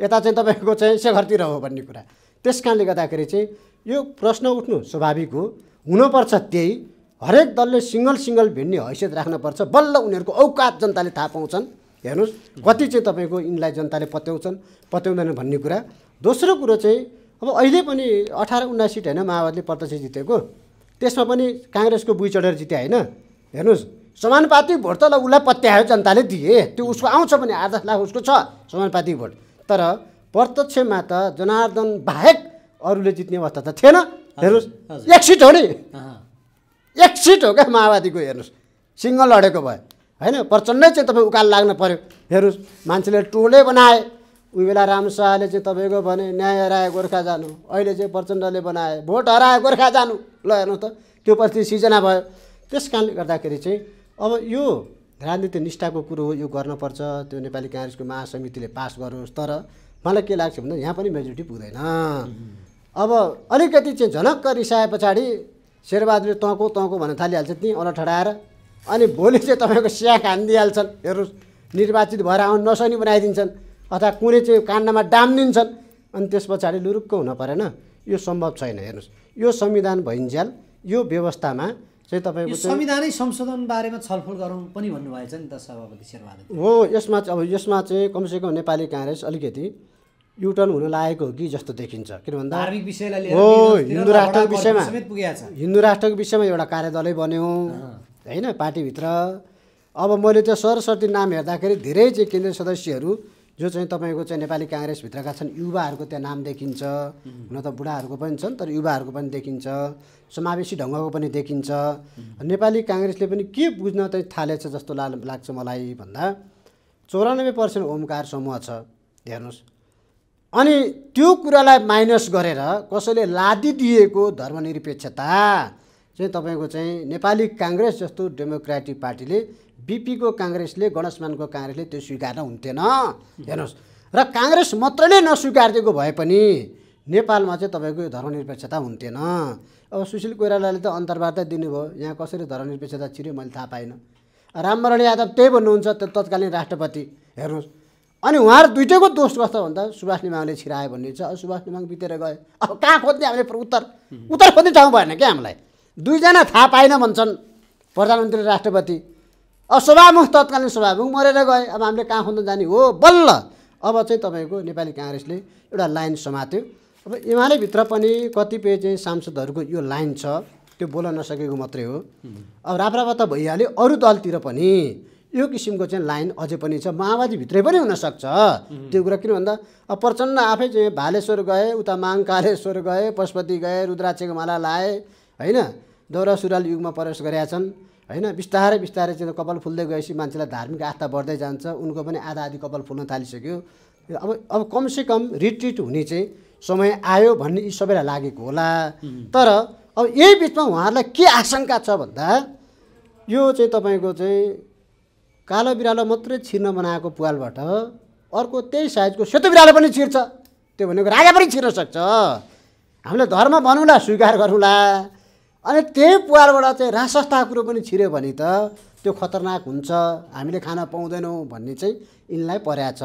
यता चाहिँ तपाईँको चाहिँ शेखरतिर हो भन्ने कुरा त्यस कारणले गर्दाखेरि चाहिँ यो प्रश्न उठ्नु स्वाभाविक हो हुनुपर्छ त्यही हरेक दलले सिङ्गल सिङ्गल भिन्ने हैसियत राख्नुपर्छ बल्ल उनीहरूको औकात जनताले थाहा पाउँछन् हेर्नुहोस् कति चाहिँ तपाईँको यिनलाई जनताले पत्याउँछन् पत्याउँदैन भन्ने कुरा दोस्रो कुरो चाहिँ अब अहिले पनि अठार उन्नाइस सिट होइन माओवादीले प्रत्यक्ष जितेको त्यसमा पनि काङ्ग्रेसको बुई चढेर जित्यो होइन हेर्नुहोस् समानुपातिक भोट त ल उसलाई पत्यायो जनताले दिए त्यो उसको आउँछ भने दस लाख उसको छ समानुपातिक भोट तर प्रत्यक्षमा त जनार्दन बाहेक अरूले जित्ने अवस्था त थिएन हेर्नुहोस् एक सिट हो नि एक सिट हो क्या माओवादीको हेर्नुहोस् सिङ्गल लडेको भयो होइन प्रचण्डै चाहिँ तपाईँ उकाल लाग्न पऱ्यो हेर्नुहोस् मान्छेले टोले बनाए उही बेला राम शाहले चाहिँ तपाईँको भने न्याय हरायो गोर्खा जानु अहिले चाहिँ प्रचण्डले बनाए भोट हराए गोर्खा जानु ल हेर्नु त त्यो प्रति सिर्जना भयो त्यस कारणले गर्दाखेरि चाहिँ अब यो राजनीति निष्ठाको कुरो हो यो गर्नुपर्छ त्यो नेपाली काङ्ग्रेसको महासमितिले पास गरोस् तर मलाई के लाग्छ भन्दा यहाँ पनि मेजोरिटी पुग्दैन अब अलिकति चाहिँ झनक्क रिसाए पछाडि शेरबहादुरले तँको तँको भन्न थालिहाल्छ त्यहीँ अलट ठडाएर अनि भोलि चाहिँ तपाईँको स्याक हानिदिइहाल्छन् हेर्नुहोस् निर्वाचित भएर आउनु नसनी बनाइदिन्छन् अथवा कुनै चाहिँ काण्डमा डाम्निन्छन् अनि त्यस पछाडि लुरुक्क हुन परेन यो सम्भव छैन हेर्नुहोस् यो संविधान भइन्ज्याल यो व्यवस्थामा चाहिँ तपाईँको संविधानै संशोधन बारेमा छलफल गरौँ पनि भन्नुभएछ नि त सभापति शेरबहादुर हो यसमा अब यसमा चाहिँ कमसेकम नेपाली काङ्ग्रेस अलिकति युटर्न हुन लागेको हो कि जस्तो देखिन्छ किन भन्दा धार्मिक विषयलाई हो हिन्दू राष्ट्रको विषयमा हिन्दू राष्ट्रको विषयमा एउटा कार्यदलै बन्यो होइन पार्टीभित्र अब मैले त्यो सरस्वती नाम हेर्दाखेरि धेरै चाहिँ केन्द्रीय सदस्यहरू जो चाहिँ तपाईँको चाहिँ नेपाली काङ्ग्रेसभित्रका छन् युवाहरूको त्यहाँ नाम देखिन्छ हुन त बुढाहरूको पनि छन् तर युवाहरूको पनि देखिन्छ समावेशी ढङ्गको पनि देखिन्छ नेपाली काङ्ग्रेसले पनि के बुझ्न चाहिँ थालेछ जस्तो ला लाग्छ मलाई भन्दा चौरानब्बे पर्सेन्ट ओमकार समूह छ हेर्नुहोस् अनि त्यो कुरालाई माइनस गरेर कसैले लादिदिएको धर्मनिरपेक्षता चाहिँ तपाईँको चाहिँ नेपाली काङ्ग्रेस जस्तो डेमोक्रेटिक पार्टीले बिपीको काङ्ग्रेसले गणेशमानको काङ्ग्रेसले त्यो स्वीकार्न हुन्थेन हेर्नुहोस् र काङ्ग्रेस मात्र नै नस्वीकारिदिएको भए पनि नेपालमा चाहिँ तपाईँको यो धर्मनिरपेक्षता हुन्थेन अब सुशील कोइरालाले त अन्तर्वार्ता दिनुभयो यहाँ कसरी धर्मनिरपेक्षता छिर्यो मैले थाहा पाइनँ राममरण यादव त्यही भन्नुहुन्छ त्यो तत्कालीन राष्ट्रपति हेर्नुहोस् अनि उहाँहरू दुइटैको दोष कस्तो भन्दा सुभाष निमाङले छिरायो भन्ने छ सुभाष निमाङ बितेर गयो अब कहाँ खोज्ने हामीले उत्तर उत्तर खोज्ने ठाउँ भएन क्या हामीलाई दुईजना थाहा पाएन भन्छन् प्रधानमन्त्री राष्ट्रपति अब तत्कालीन सभामुख मरेर गए अब हामीले कहाँ खोज्न जाने हो बल्ल अब चाहिँ तपाईँको नेपाली काङ्ग्रेसले एउटा लाइन समात्यो अब एमालेभित्र पनि कतिपय चाहिँ सांसदहरूको यो लाइन छ त्यो बोल्न नसकेको मात्रै हो अब राप्रपा त भइहाल्यो अरू दलतिर पनि यो किसिमको चाहिँ लाइन अझै पनि छ माओवादीभित्रै पनि हुनसक्छ त्यो कुरा किन भन्दा अब प्रचण्ड आफै चाहिँ भालेश्वर गए उता माङ कालेश्वर गए पशुपति गए रुद्राक्षको माला लाए होइन दौरा सुरुवाल युगमा प्रवेश गरेका छन् होइन बिस्तारै बिस्तारै चाहिँ कपाल फुल्दै गएपछि मान्छेलाई धार्मिक आस्था बढ्दै जान्छ उनको पनि आधा आधी कपाल फुल्न थालिसक्यो अब अब कमसेकम रिट्रिट हुने चाहिँ समय आयो भन्ने यी सबैलाई लागेको होला तर अब यही बिचमा उहाँहरूलाई के आशङ्का छ भन्दा यो चाहिँ तपाईँको चाहिँ कालो बिरालो मात्रै छिर्न बनाएको पुवालबाट अर्को त्यही साइजको सेतो बिरालो पनि छिर्छ त्यो भनेको राजा पनि छिर्न सक्छ हामीले धर्म भनौँला स्वीकार गरौँला अनि त्यही पुहारबाट चाहिँ रासस्ता कुरो पनि छिर्यो भने त त्यो खतरनाक हुन्छ हामीले खान पाउँदैनौँ भन्ने चाहिँ यिनलाई पर्या छ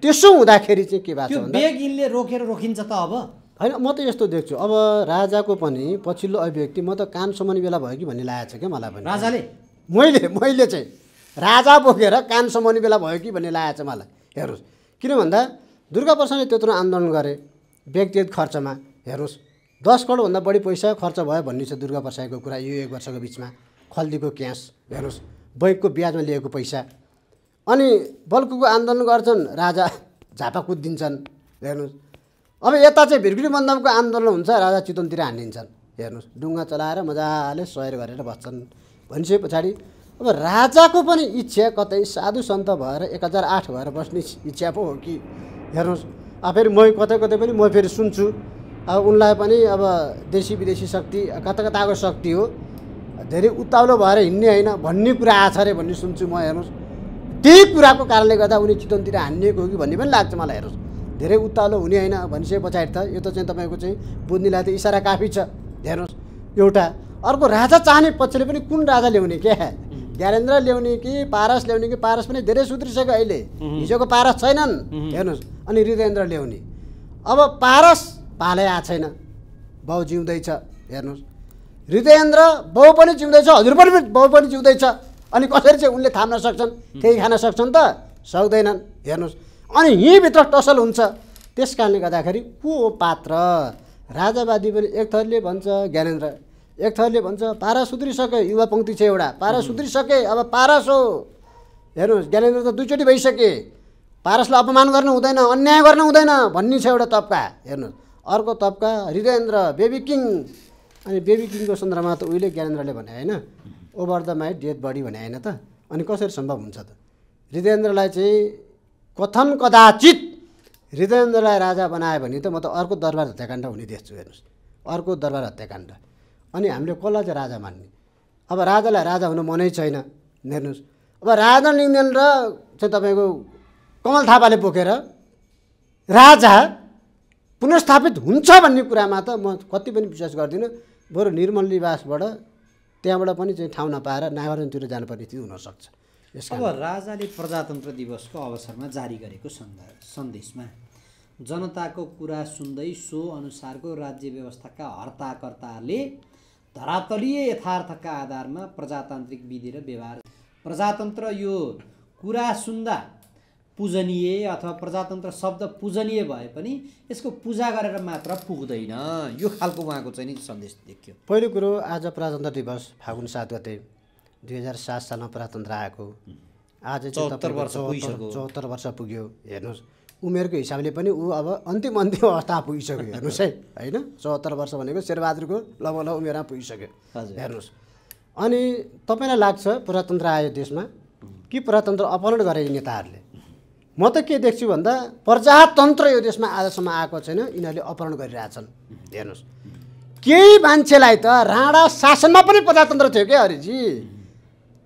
त्यसो हुँदाखेरि चाहिँ के भएको छ रोकेर रोकिन्छ त अब होइन म त यस्तो देख्छु अब राजाको पनि पछिल्लो अभिव्यक्ति म त कान समाउने बेला भयो कि भन्ने लागेको छ क्या मलाई पनि राजाले मैले मैले चाहिँ राजा बोकेर कान समाउने बेला भयो कि भन्ने लागेको छ मलाई हेर्नुहोस् किन भन्दा दुर्गा प्रसादले त्यत्रो आन्दोलन गरे व्यक्तिगत खर्चमा हेर्नुहोस् दस करोडभन्दा बढी पैसा खर्च भयो भन्ने छ दुर्गा प्रसाईको कुरा यो एक वर्षको बिचमा खल्दीको क्यास हेर्नुहोस् बैङ्कको ब्याजमा लिएको पैसा अनि बल्कुको आन्दोलन गर्छन् राजा झापा कुद्दिन्छन् हेर्नुहोस् अब यता चाहिँ भिरगुडी मन्दमको आन्दोलन हुन्छ राजा चितवनतिर हानिदिन्छन् हेर्नुहोस् डुङ्गा चलाएर मजाले सहयोग गरेर बस्छन् भनिसके पछाडि अब राजाको पनि इच्छा कतै साधु सन्त भएर एक हजार आठ भएर बस्ने इच्छा पो हो कि हेर्नुहोस् अब फेरि म कतै कतै पनि म फेरि सुन्छु अब उनलाई पनि अब देशी विदेशी शक्ति कता कताको शक्ति हो धेरै उताउलो भएर हिँड्ने होइन भन्ने कुरा आएको छ अरे भन्ने सुन्छु म हेर्नुहोस् त्यही कुराको कारणले गर्दा उनी चितवनतिर हानिएको हो कि भन्ने पनि लाग्छ मलाई हेर्नुहोस् धेरै उत्तालो हुने होइन भनिसके पछाडि त यो त चाहिँ तपाईँको चाहिँ बुझ्नेलाई त इसारा काफी छ हेर्नुहोस् एउटा अर्को राजा चाहने पक्षले पनि कुन राजा ल्याउने क्या ज्ञानेन्द्र ल्याउने कि पारस ल्याउने कि पारस पनि धेरै सुध्रिसक्यो अहिले हिजोको पारस छैनन् हेर्नुहोस् अनि हृदयन्द्र ल्याउने अब पारस पालै आएको छैन बाउ जिउँदैछ हेर्नुहोस् हृदयेन्द्र बाउ पनि जिउँदैछ हजुर पनि बाउ पनि जिउँदैछ अनि कसरी चाहिँ उनले थाम्न सक्छन् त्यही खान सक्छन् त सक्दैनन् हेर्नुहोस् अनि यहीँभित्र टसल हुन्छ त्यस कारणले गर्दाखेरि को हो पात्र राजावादी पनि एक थरले भन्छ ज्ञानेन्द्र एक थरले भन्छ पारा सुध्रिसके युवा पङ्क्ति छ एउटा पारा सुध्रिसके अब पारस हो हेर्नुहोस् ज्ञानेन्द्र त दुईचोटि भइसके पारसलाई अपमान गर्नु हुँदैन अन्याय गर्नु हुँदैन भन्ने छ एउटा तब्का हेर्नुहोस् अर्को तबका हृदयन्द्र बेबी किङ अनि बेबी किङको सन्दर्भमा त उहिले ज्ञानेन्द्रले भने होइन over the might dead body भने होइन त अनि कसरी सम्भव हुन्छ त हृदयन्द्रलाई चाहिँ कथन कदाचित हृदयन्द्रलाई राजा बनायो भने त म त अर्को दरबार हत्याकाण्ड हुने देख्छु हेर्नुहोस् अर्को दरबार हत्याकाण्ड अनि हामीले कसलाई चाहिँ राजा मान्ने अब राजालाई राजा हुनु मनै छैन हेर्नुहोस् अब राजा लिङ्गदेन र चाहिँ तपाईँको कमल थापाले बोकेर राजा पुनर्स्थापित हुन्छ भन्ने कुरामा त म कति पनि विश्वास गर्दिनँ बरु निर्मल निवासबाट त्यहाँबाट पनि चाहिँ ठाउँ नपाएर नागार्जुनतिर जानुपर्ने स्थिति हुनसक्छ अब राजाले प्रजातन्त्र दिवसको अवसरमा जारी गरेको सन्देशमा जनताको कुरा सुन्दै सो अनुसारको राज्य व्यवस्थाका हर्ताकर्ताहरूले धरातलीय यथार्थका आधारमा प्रजातान्त्रिक विधि र व्यवहार प्रजातन्त्र यो कुरा सुन्दा पूजनीय अथवा प्रजातन्त्र शब्द पूजनीय भए पनि यसको पूजा गरेर मात्र पुग्दैन यो खालको उहाँको चाहिँ नि सन्देश देखियो पहिलो कुरो आज प्रजातन्त्र दिवस फागुन सात गते दुई हजार सात सालमा प्रजातन्त्र आएको आज चौहत्तर वर्ष चौहत्तर वर्ष पुग्यो हेर्नुहोस् उमेरको हिसाबले पनि ऊ अब अन्तिम अन्तिम अवस्था पुगिसक्यो हेर्नुहोस् है होइन चौहत्तर वर्ष भनेको शेरबहादुरको लगभग लगभग उमेरमा पुगिसक्यो हेर्नुहोस् अनि तपाईँलाई लाग्छ प्रजातन्त्र आयो देशमा कि प्रजातन्त्र अपहरण गरे नेताहरूले म त के देख्छु भन्दा प्रजातन्त्र यो देशमा आजसम्म आएको छैन यिनीहरूले अपहरण गरिरहेछन् हेर्नुहोस् केही मान्छेलाई त राणा शासनमा पनि प्रजातन्त्र थियो क्या हरिजी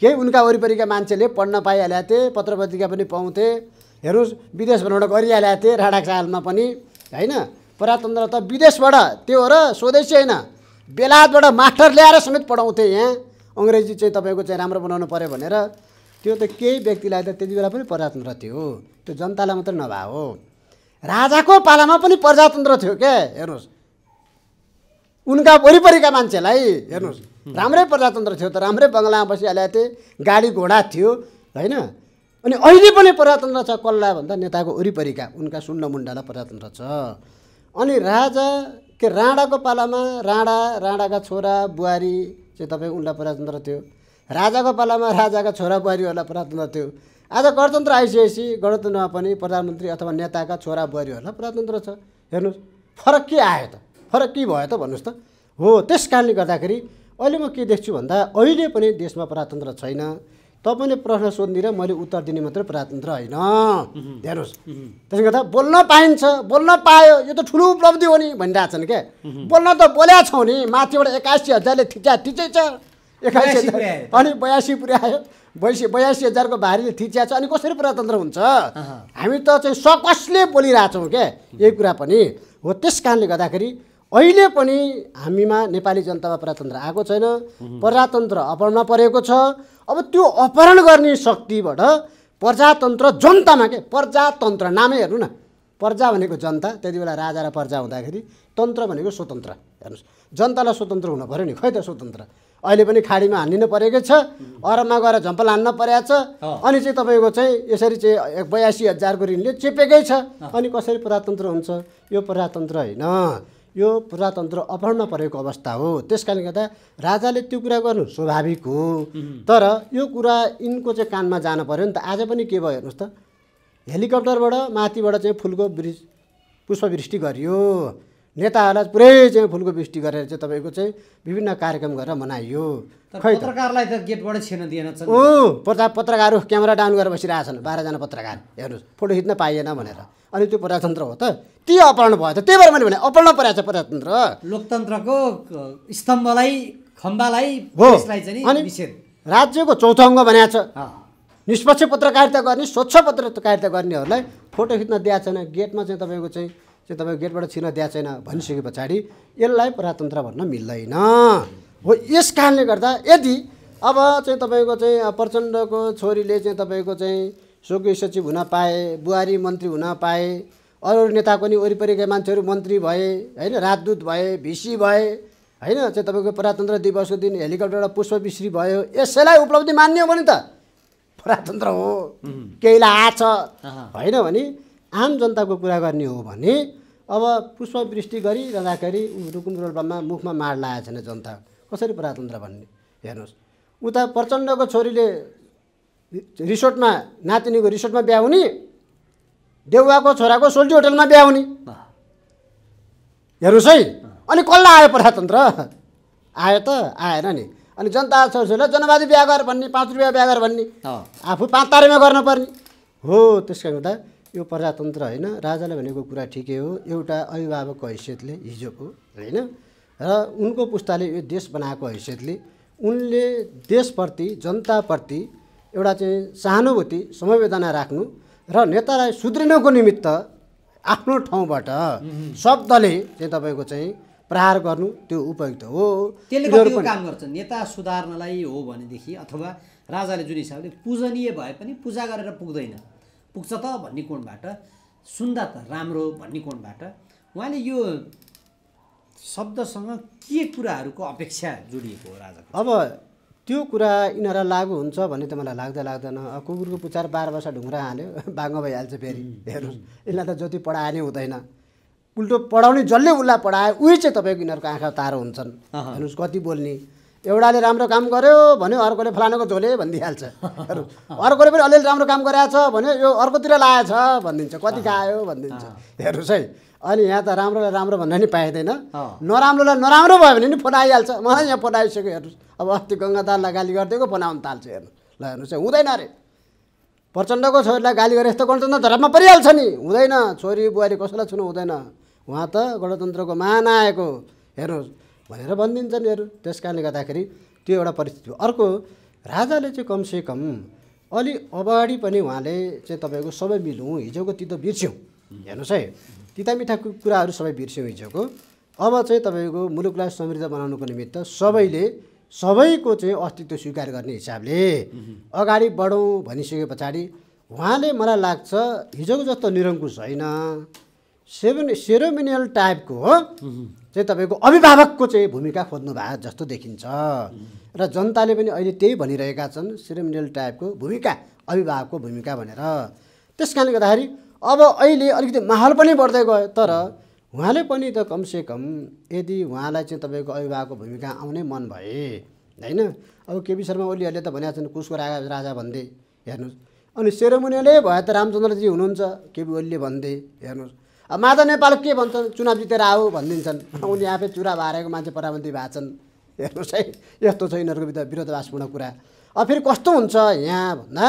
केही उनका वरिपरिका मान्छेले पढ्न पाइहालेका थिए पत्र पत्रिका पनि पाउँथे हेर्नुहोस् विदेश भ्रमण गरिहालेका थिए राणा सालमा पनि होइन प्रजातन्त्र त विदेशबाट त्यो हो र स्वदेशी होइन बेलायतबाट मास्टर ल्याएर समेत पढाउँथे यहाँ अङ्ग्रेजी चाहिँ तपाईँको चाहिँ राम्रो बनाउनु पऱ्यो भनेर त्यो त केही व्यक्तिलाई त त्यति बेला पनि प्रजातन्त्र थियो त्यो जनतालाई मात्रै नभए हो राजाको पालामा पनि प्रजातन्त्र थियो क्या हेर्नुहोस् उनका वरिपरिका मान्छेलाई हेर्नुहोस् राम्रै प्रजातन्त्र थियो त राम्रै बङ्गलामा बसिहाले थिए गाडी घोडा थियो होइन अनि अहिले पनि प्रजातन्त्र छ कसलाई भन्दा नेताको वरिपरिका उनका सुन्न मुन्डालाई प्रजातन्त्र छ अनि राजा के राणाको पालामा राणा राणाका छोरा बुहारी चाहिँ तपाईँ उनलाई प्रजातन्त्र थियो राजाको पालामा राजाका छोरा बुहारीहरूलाई प्रजातन्त्र थियो आज गणतन्त्र आइसकेपछि गणतन्त्रमा पनि प्रधानमन्त्री अथवा नेताका छोरा बुहारीहरूलाई प्रजातन्त्र छ हेर्नुहोस् फरक के आयो त फरक के भयो त भन्नुहोस् त हो त्यस कारणले गर्दाखेरि अहिले म के देख्छु भन्दा अहिले पनि देशमा प्रजातन्त्र छैन तपाईँले प्रश्न सोध्ने र मैले उत्तर दिने मात्रै प्रजातन्त्र होइन हेर्नुहोस् त्यसले गर्दा बोल्न पाइन्छ बोल्न पायो यो त ठुलो उपलब्धि हो नि भनिरहेछन् क्या बोल्न त बोल्या छौँ नि माथिबाट एकासी हजारले ठिचा ठिचै छ एक्काइस अनि बयासी पुर्यायो बैसी बयासी हजारको भारीले थिचिया छ अनि कसरी प्रजातन्त्र हुन्छ हामी त चाहिँ सकसले बोलिरहेछौँ क्या यही कुरा पनि हो त्यस कारणले गर्दाखेरि अहिले पनि हामीमा नेपाली जनतामा प्रजातन्त्र आएको छैन प्रजातन्त्र अपहरणमा परेको छ अब त्यो अपहरण गर्ने शक्तिबाट प्रजातन्त्र जनतामा के प्रजातन्त्र नामै हेर्नु न प्रजा भनेको जनता त्यति बेला राजा र प्रजा हुँदाखेरि तन्त्र भनेको स्वतन्त्र हेर्नुहोस् जनतालाई स्वतन्त्र हुनु पऱ्यो नि खै त स्वतन्त्र अहिले पनि खाडीमा हानिनु परेकै छ अरबमा गएर झम्पल हान्न परेको छ अनि चाहिँ तपाईँको चाहिँ यसरी चाहिँ बयासी हजारको ऋणले चेपेकै छ अनि कसरी प्रजातन्त्र हुन्छ यो प्रजातन्त्र होइन यो प्रजातन्त्र अपहरणमा परेको अवस्था हो त्यस कारणले गर्दा राजाले त्यो कुरा गर्नु स्वाभाविक हो तर यो कुरा यिनको चाहिँ कानमा जानु पऱ्यो नि त आज पनि के भयो हेर्नुहोस् त हेलिकप्टरबाट माथिबाट चाहिँ फुलको ब्रिज पुष्पवृष्टि गरियो नेताहरूलाई पुरै चाहिँ फुलको बिष्टि गरेर चाहिँ तपाईँको चाहिँ विभिन्न कार्यक्रम गरेर मनाइयो पत्रकारलाई त गेटबाट छिर्न दिएन ओ पत्र पत्रकारहरू क्यामेरा डाउन गरेर बसिरहेछन् बाह्रजना पत्रकार हेर्नुहोस् फोटो खिच्न पाइएन भनेर अनि त्यो प्रजातन्त्र हो त त्यही अपहरण भयो त त्यही भएर मैले भने अपहरण परेको छ प्रजातन्त्र लोकतन्त्रको स्तम्भलाई खम्बालाई हो राज्यको चौथो अङ्ग भनेको छ निष्पक्ष पत्रकारिता गर्ने स्वच्छ पत्रकारिता गर्नेहरूलाई फोटो खिच्न दिएको छैन गेटमा चाहिँ तपाईँको चाहिँ चाहिँ तपाईँको गेटबाट छिर्न दिएको छैन भनिसके पछाडि यसलाई प्रजातन्त्र भन्न मिल्दैन हो यस कारणले गर्दा यदि अब चाहिँ तपाईँको चाहिँ प्रचण्डको छोरीले चाहिँ तपाईँको चाहिँ स्वकीय सचिव हुन पाए बुहारी मन्त्री हुन पाए अरू अरू नेता पनि वरिपरिका मान्छेहरू मन्त्री भए होइन राजदूत भए भिसी भए होइन चाहिँ तपाईँको प्रजातन्त्र दिवसको दिन हेलिकप्टरबाट पुष्पविश्री भयो यसैलाई उपलब्धि मान्ने हो भने त प्रजातन्त्र हो केहीलाई आछ होइन भने आम जनताको कुरा गर्ने हो भने अब पुष्पवृष्टि गरिरहँदाखेरि रुकुम रोल्पामा मुखमा माड लागेको छैन जनता कसरी प्रजातन्त्र भन्ने हेर्नुहोस् उता प्रचण्डको छोरीले रिसोर्टमा नातिनीको रिसोर्टमा बिहा देउवाको छोराको सोल्टी होटलमा बिहा हुने हेर्नुहोस् है अनि कसलाई आयो प्रजातन्त्र आयो त आएन नि अनि जनता छोरछोरीलाई जनवादी बिहा गर भन्ने पाँच रुपियाँ बिहा गर भन्ने आफू पाँच तारेमा गर्नुपर्ने हो त्यस कारण गर्दा यो प्रजातन्त्र होइन राजाले भनेको कुरा ठिकै हो एउटा अभिभावकको हैसियतले हिजोको होइन र उनको पुस्ताले यो देश बनाएको हैसियतले उनले देशप्रति जनताप्रति एउटा चाहिँ सहानुभूति समवेदना राख्नु र नेतालाई सुध्रिनको निमित्त आफ्नो ठाउँबाट शब्दले चाहिँ तपाईँको चाहिँ प्रहार गर्नु त्यो उपयुक्त हो त्यसले काम गर्छ नेता सुधार्नलाई हो भनेदेखि अथवा राजाले जुन हिसाबले पूजनीय भए पनि पूजा गरेर पुग्दैन पुग्छ त भन्ने कोणबाट सुन्दा त राम्रो भन्ने कोणबाट उहाँले यो शब्दसँग के कुराहरूको अपेक्षा जोडिएको हो राजा अब त्यो कुरा यिनीहरूलाई लागु हुन्छ भन्ने त मलाई लाग्दा लाग्दैन कुकुरको पुचार बाह्र वर्ष ढुङ्ग्रा हाल्यो बाङ्गो भइहाल्छ फेरि हेर्नुहोस् यसलाई त जति पढाए नै हुँदैन उल्टो पढाउने जसले उसलाई पढायो उही चाहिँ तपाईँको यिनीहरूको आँखा तारो हुन्छन् हेर्नुहोस् कति बोल्ने एउटाले राम्रो काम गर्यो भन्यो अर्कोले फलानेको झोले भनिदिइहाल्छ अर्कोले पनि अलिअलि राम्रो काम गराएछ भन्यो यो अर्कोतिर लाएछ भनिदिन्छ कति गायो भनिदिन्छ हेर्नुहोस् है अनि यहाँ त राम्रोलाई राम्रो भन्न नि पाइँदैन नराम्रोलाई नराम्रो भयो भने नि फोन आइहाल्छ मलाई यहाँ फोन आइसक्यो हेर्नुहोस् अब अस्ति गङ्गा दाललाई गाली गरिदिएको फोन आउनु थाल्छ हेर्नु ल हेर्नुहोस् है हुँदैन अरे प्रचण्डको छोरीलाई गाली गरे यस्तो गणतन्त्र धर्ममा परिहाल्छ नि हुँदैन छोरी बुहारी कसैलाई छुनु हुँदैन उहाँ त गणतन्त्रको महानायक हो हेर्नुहोस् भनेर भनिदिन्छन् यहरू त्यस कारणले गर्दाखेरि त्यो एउटा परिस्थिति हो अर्को राजाले चाहिँ कमसेकम अलि अगाडि पनि उहाँले चाहिँ तपाईँको सबै मिलौँ हिजोको तितो बिर्स्यौँ हेर्नुहोस् है तिता मिठा कुराहरू सबै बिर्स्यौँ हिजोको अब चाहिँ तपाईँको मुलुकलाई समृद्ध बनाउनुको निमित्त सबैले सबैको चाहिँ अस्तित्व स्वीकार गर्ने हिसाबले अगाडि बढौँ भनिसके पछाडि उहाँले मलाई लाग्छ हिजोको जस्तो निरङ्कुश होइन सेभेन सेरोमिनियल टाइपको हो चाहिँ तपाईँको अभिभावकको चाहिँ भूमिका खोज्नु भए जस्तो देखिन्छ र जनताले पनि अहिले त्यही भनिरहेका छन् सिरिमिनल टाइपको भूमिका अभिभावकको भूमिका भनेर त्यस कारणले गर्दाखेरि अब अहिले अलिकति माहौल पनि बढ्दै गयो तर उहाँले पनि त कमसेकम यदि उहाँलाई चाहिँ तपाईँको अभिभावकको भूमिका आउने मन भए होइन अब केपी शर्मा ओलीहरूले त भनेका छन् कुसको राजा राजा भन्दै हेर्नुहोस् अनि सेरोमोनियलै भए त रामचन्द्रजी हुनुहुन्छ केपी ओलीले भन्दै हेर्नुहोस् माधव नेपाल के भन्छन् चुनाव जितेर आऊ भनिदिन्छन् उनी आफै चुरा हारेको मान्छे पराबन्दी भएको छन् हेर्नुहोस् है यस्तो छ यिनीहरूको भित्र विरोधवासपूर्ण कुरा अब फेरि कस्तो हुन्छ यहाँ भन्दा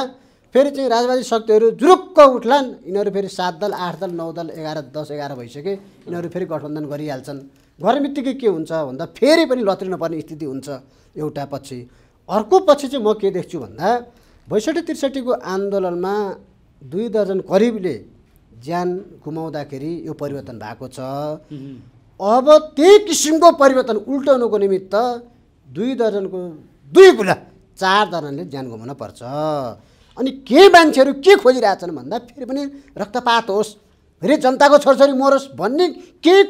फेरि चाहिँ राजवादी शक्तिहरू जुरुक्क उठ्लान् यिनीहरू फेरि सात दल आठ दल नौ दल एघार दस एघार भइसके यिनीहरू फेरि गठबन्धन गरिहाल्छन् गर्ने बित्तिकै के हुन्छ भन्दा फेरि पनि लत्रिन पर्ने स्थिति हुन्छ एउटा पछि अर्को पछि चाहिँ म के देख्छु भन्दा बैसठी त्रिसठीको आन्दोलनमा दुई दर्जन करिबले ज्यान गुमाउँदाखेरि यो परिवर्तन भएको छ अब त्यही किसिमको परिवर्तन उल्टाउनुको निमित्त दुई दर्जनको दुई गुणा चार दर्जनले ज्यान गुमाउन पर्छ अनि के मान्छेहरू के खोजिरहेछन् भन्दा फेरि पनि रक्तपात होस् फेरि जनताको छोरछोरी मरोस् भन्ने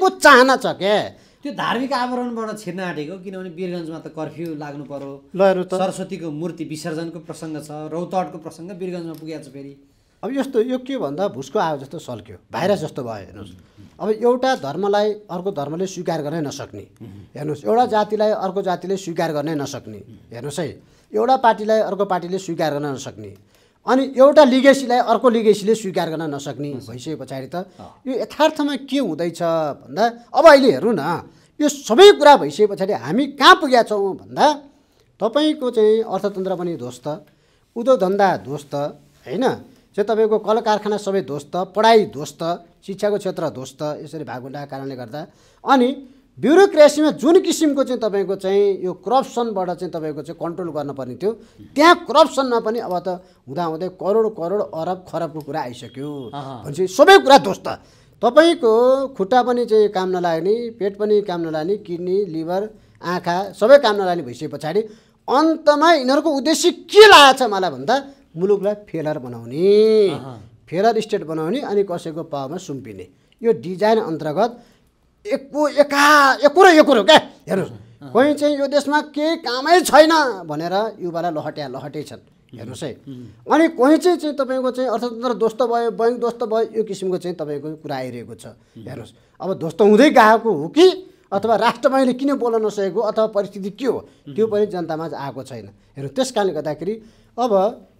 को चाहना छ क्या त्यो धार्मिक आवरणबाट छिर्न आँटेको किनभने वीरगन्जमा त कर्फ्यू लाग्नु पर्यो सरस्वतीको मूर्ति विसर्जनको प्रसङ्ग छ रौतहटको प्रसङ्ग वीरगन्जमा पुगिहाल्छ फेरि अब यस्तो यो के भन्दा भुसको आयो जस्तो सल्क्यो भाइरस जस्तो भयो हेर्नुहोस् अब एउटा धर्मलाई अर्को धर्मले स्वीकार गर्नै नसक्ने हेर्नुहोस् एउटा जातिलाई अर्को जातिले स्वीकार गर्नै नसक्ने हेर्नुहोस् है एउटा पार्टीलाई अर्को पार्टीले स्वीकार गर्न नसक्ने अनि एउटा लिगेसीलाई अर्को लिगेसीले स्वीकार गर्न नसक्ने भइसके पछाडि त यो यथार्थमा के हुँदैछ भन्दा अब अहिले हेर्नु न यो सबै कुरा भइसके पछाडि हामी कहाँ पुगेका छौँ भन्दा तपाईँको चाहिँ अर्थतन्त्र पनि ध्वस्त उद्योग धन्दा ध्वस्त होइन चाहिँ तपाईँको कल कारखाना सबै ध्वस्त पढाइ ध्वस्त शिक्षाको क्षेत्र ध्वस्त यसरी भएको कारणले गर्दा अनि ब्युरोक्रेसीमा जुन किसिमको चाहिँ तपाईँको चाहिँ यो करप्सनबाट चाहिँ तपाईँको चाहिँ कन्ट्रोल गर्नुपर्ने थियो त्यहाँ करप्सनमा पनि अब त हुँदाहुँदै करोड करोड अरब खरबको कुरा आइसक्यो भनेपछि सबै कुरा ध्वस्त तपाईँको खुट्टा पनि चाहिँ काम नलाग्ने पेट पनि काम नलाग्ने किडनी लिभर आँखा सबै काम नलाग्ने भइसके पछाडि अन्तमा यिनीहरूको उद्देश्य के लागेको छ मलाई भन्दा मुलुकलाई फेलर बनाउने फेलर स्टेट बनाउने अनि कसैको पावरमा सुम्पिने यो डिजाइन अन्तर्गत एक एका एकुरो एकुरो क्या हेर्नुहोस् कोही चाहिँ यो देशमा केही कामै छैन भनेर युवालाई लहट्या लहटै छन् हेर्नुहोस् है अनि कोही चाहिँ चाहिँ तपाईँको चाहिँ अर्थतन्त्र ध्वस्त भयो बैङ्क ध्वस्त भयो यो किसिमको चाहिँ तपाईँको कुरा आइरहेको छ हेर्नुहोस् अब ध्वस्त हुँदै गएको हो कि अथवा राष्ट्र मैले किन बोल्न नसकेको अथवा परिस्थिति के हो त्यो पनि जनतामा आएको छैन हेर्नु त्यस कारणले गर्दाखेरि अब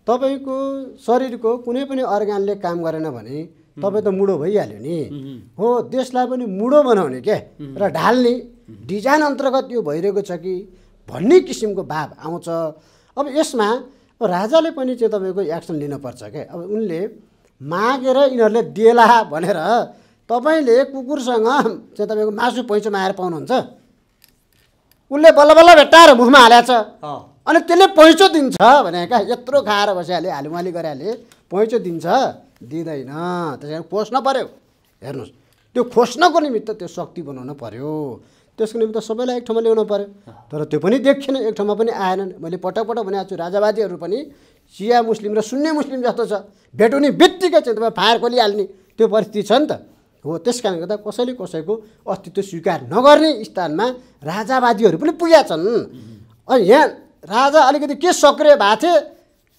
तपाईँको शरीरको कुनै पनि अर्ग्यानले काम गरेन भने तपाईँ त मुडो भइहाल्यो नि हो देशलाई पनि मुडो बनाउने के र ढाल्ने डिजाइन अन्तर्गत यो भइरहेको छ कि भन्ने किसिमको भाव आउँछ अब यसमा राजाले पनि चाहिँ तपाईँको एक्सन लिनुपर्छ क्या अब उनले मागेर यिनीहरूले दिएला भनेर तपाईँले कुकुरसँग चाहिँ तपाईँको मासु पैँचो आएर पाउनुहुन्छ उसले बल्ल बल्ल भेट्टाएर मुखमा छ अनि त्यसले पैँचो दिन्छ भने क्या यत्रो खाएर बसिहाले हालिमाली गरिहाले पैँचो दिन्छ दिँदैन त्यस कारण खोज्न पऱ्यो हेर्नुहोस् त्यो खोज्नको निमित्त त्यो शक्ति बनाउन पऱ्यो त्यसको निमित्त सबैलाई एक ठाउँमा ल्याउनु पऱ्यो तर त्यो पनि देखिनँ एक ठाउँमा पनि आएनन् मैले पटक पटक भनेको छु राजावादीहरू पनि चिया मुस्लिम र सुन्ने मुस्लिम जस्तो छ भेटाउने बित्तिकै चाहिँ तपाईँ फायर खोलिहाल्ने त्यो परिस्थिति छ नि त हो त्यस कारणले गर्दा कसैले कसैको अस्तित्व स्वीकार नगर्ने स्थानमा राजावादीहरू पनि पुगेका छन् अनि यहाँ राजा अलिकति के सक्रिय भएको थिए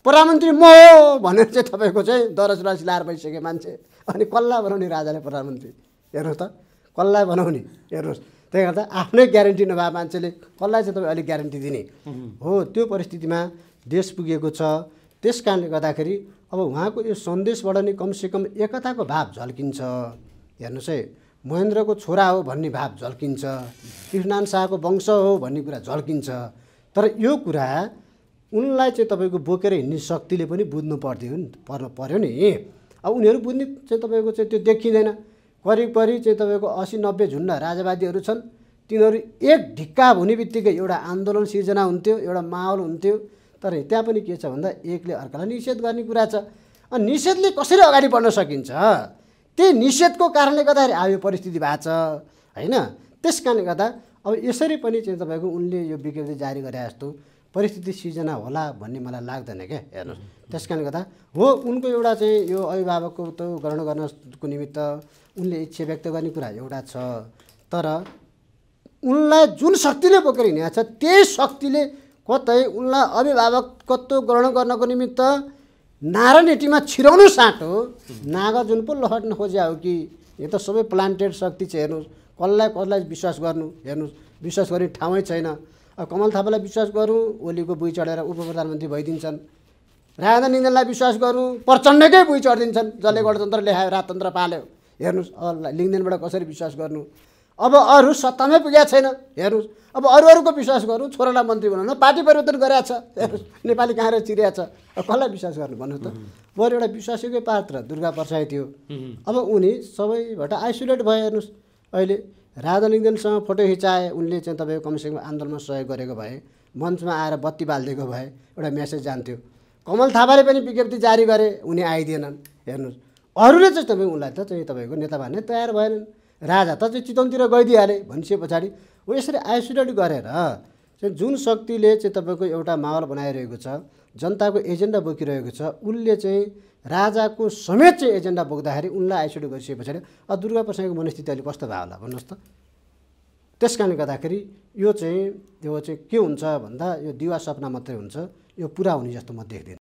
प्रधानमन्त्री म हो भनेर चाहिँ तपाईँको चाहिँ दरज राज लाएर भइसक्यो मान्छे अनि कसलाई बनाउने राजाले प्रधानमन्त्री हेर्नुहोस् त कसलाई बनाउने हेर्नुहोस् त्यही गर्दा आफ्नै ग्यारेन्टी नभए मान्छेले कसलाई चाहिँ तपाईँ अलिक ग्यारेन्टी दिने हो त्यो परिस्थितिमा देश पुगेको छ त्यस कारणले गर्दाखेरि अब उहाँको यो सन्देशबाट नै कमसेकम एकताको भाव झल्किन्छ हेर्नुहोस् है महेन्द्रको छोरा हो भन्ने भाव झल्किन्छ कृष्णनारायण शाहको वंश हो भन्ने कुरा झल्किन्छ तर यो कुरा उनलाई चाहिँ तपाईँको बोकेर हिँड्ने शक्तिले पनि बुझ्नु पर्थ्यो नि पर्नु पऱ्यो नि अब उनीहरू बुझ्ने चाहिँ तपाईँको चाहिँ त्यो देखिँदैन करिब करिब चाहिँ तपाईँको असी नब्बे झुन्ड राजावादीहरू छन् तिनीहरू एक ढिक्का हुने बित्तिकै एउटा आन्दोलन सिर्जना हुन्थ्यो एउटा माहौल हुन्थ्यो तर त्यहाँ पनि के छ भन्दा एकले अर्कालाई निषेध गर्ने कुरा छ अनि निषेधले कसरी अगाडि बढ्न सकिन्छ त्यही निषेधको कारणले गर्दाखेरि आयो परिस्थिति भएको छ होइन त्यस कारणले गर्दा अब यसरी पनि चाहिँ तपाईँको उनले यो विज्ञप्ति जारी गरे जस्तो परिस्थिति सिर्जना होला भन्ने मलाई लाग्दैन क्या हेर्नुहोस् त्यस कारणले गर्दा हो उनको एउटा चाहिँ यो अभिभावकको त ग्रहण गर्नको निमित्त उनले इच्छा व्यक्त गर्ने कुरा एउटा छ तर उनलाई जुन शक्तिले बोकेर हिँडेको छ त्यही शक्तिले कतै उनलाई अभिभावकत्व ग्रहण गर्नको निमित्त नारायणटीमा छिराउनु साँटो नागा जुन पो लहट्न खोज्या हो कि यो त सबै प्लान्टेड शक्ति चाहिँ हेर्नुहोस् कसलाई कसलाई विश्वास गर्नु हेर्नुहोस् विश्वास गर्ने ठाउँै छैन अब कमल थापालाई विश्वास गरौँ ओलीको बुई चढेर उप प्रधानमन्त्री भइदिन्छन् राजा निन्दनलाई विश्वास गरौँ प्रचण्डकै बुई चढिदिन्छन् जसले गणतन्त्र ल्यायो राजतन्त्र पाल्यो हेर्नुहोस् अब लिङ्गदेनबाट कसरी विश्वास गर्नु अब अरू सत्तामै पुगेको छैन हेर्नुहोस् अब अरू अरूको विश्वास गरौँ छोरालाई मन्त्री बनाउनु पार्टी परिवर्तन गराएको छ हेर्नुहोस् नेपाली कहाँ चिरिया छ अब कसलाई विश्वास गर्नु भन्नुहोस् त बरु एउटा विश्वासीकै पात्र दुर्गा प्रसाई थियो अब उनी सबैबाट आइसोलेट भयो हेर्नुहोस् अहिले राजा लिङ्गदेनसँग फोटो खिचाए उनले चाहिँ तपाईँको कमसेकम आन्दोलनमा सहयोग गरेको भए मञ्चमा आएर बत्ती बालिदिएको भए एउटा मेसेज जान्थ्यो कमल थापाले पनि विज्ञप्ति जारी गरे उनी आइदिएनन् हेर्नुहोस् अरूले चाहिँ तपाईँ उनलाई त चाहिँ तपाईँको नेता भन्ने तयार भएनन् राजा त चाहिँ चितौनतिर गइदिइहाले भनिसके पछाडि ऊ यसरी आइसोलेट गरेर चाहिँ जुन शक्तिले चाहिँ तपाईँको एउटा माहौल बनाइरहेको छ जनताको एजेन्डा बोकिरहेको छ उसले चाहिँ राजाको समेत चाहिँ एजेन्डा बोक्दाखेरि उनलाई आइसोलेट गरिसके पछाडि अब दुर्गा प्रसादको मनस्थिति अहिले कस्तो भयो होला भन्नुहोस् त त्यस कारणले गर्दाखेरि यो चाहिँ यो चाहिँ के हुन्छ भन्दा यो दिवा सपना मात्रै हुन्छ यो पुरा हुने जस्तो म देख्दिनँ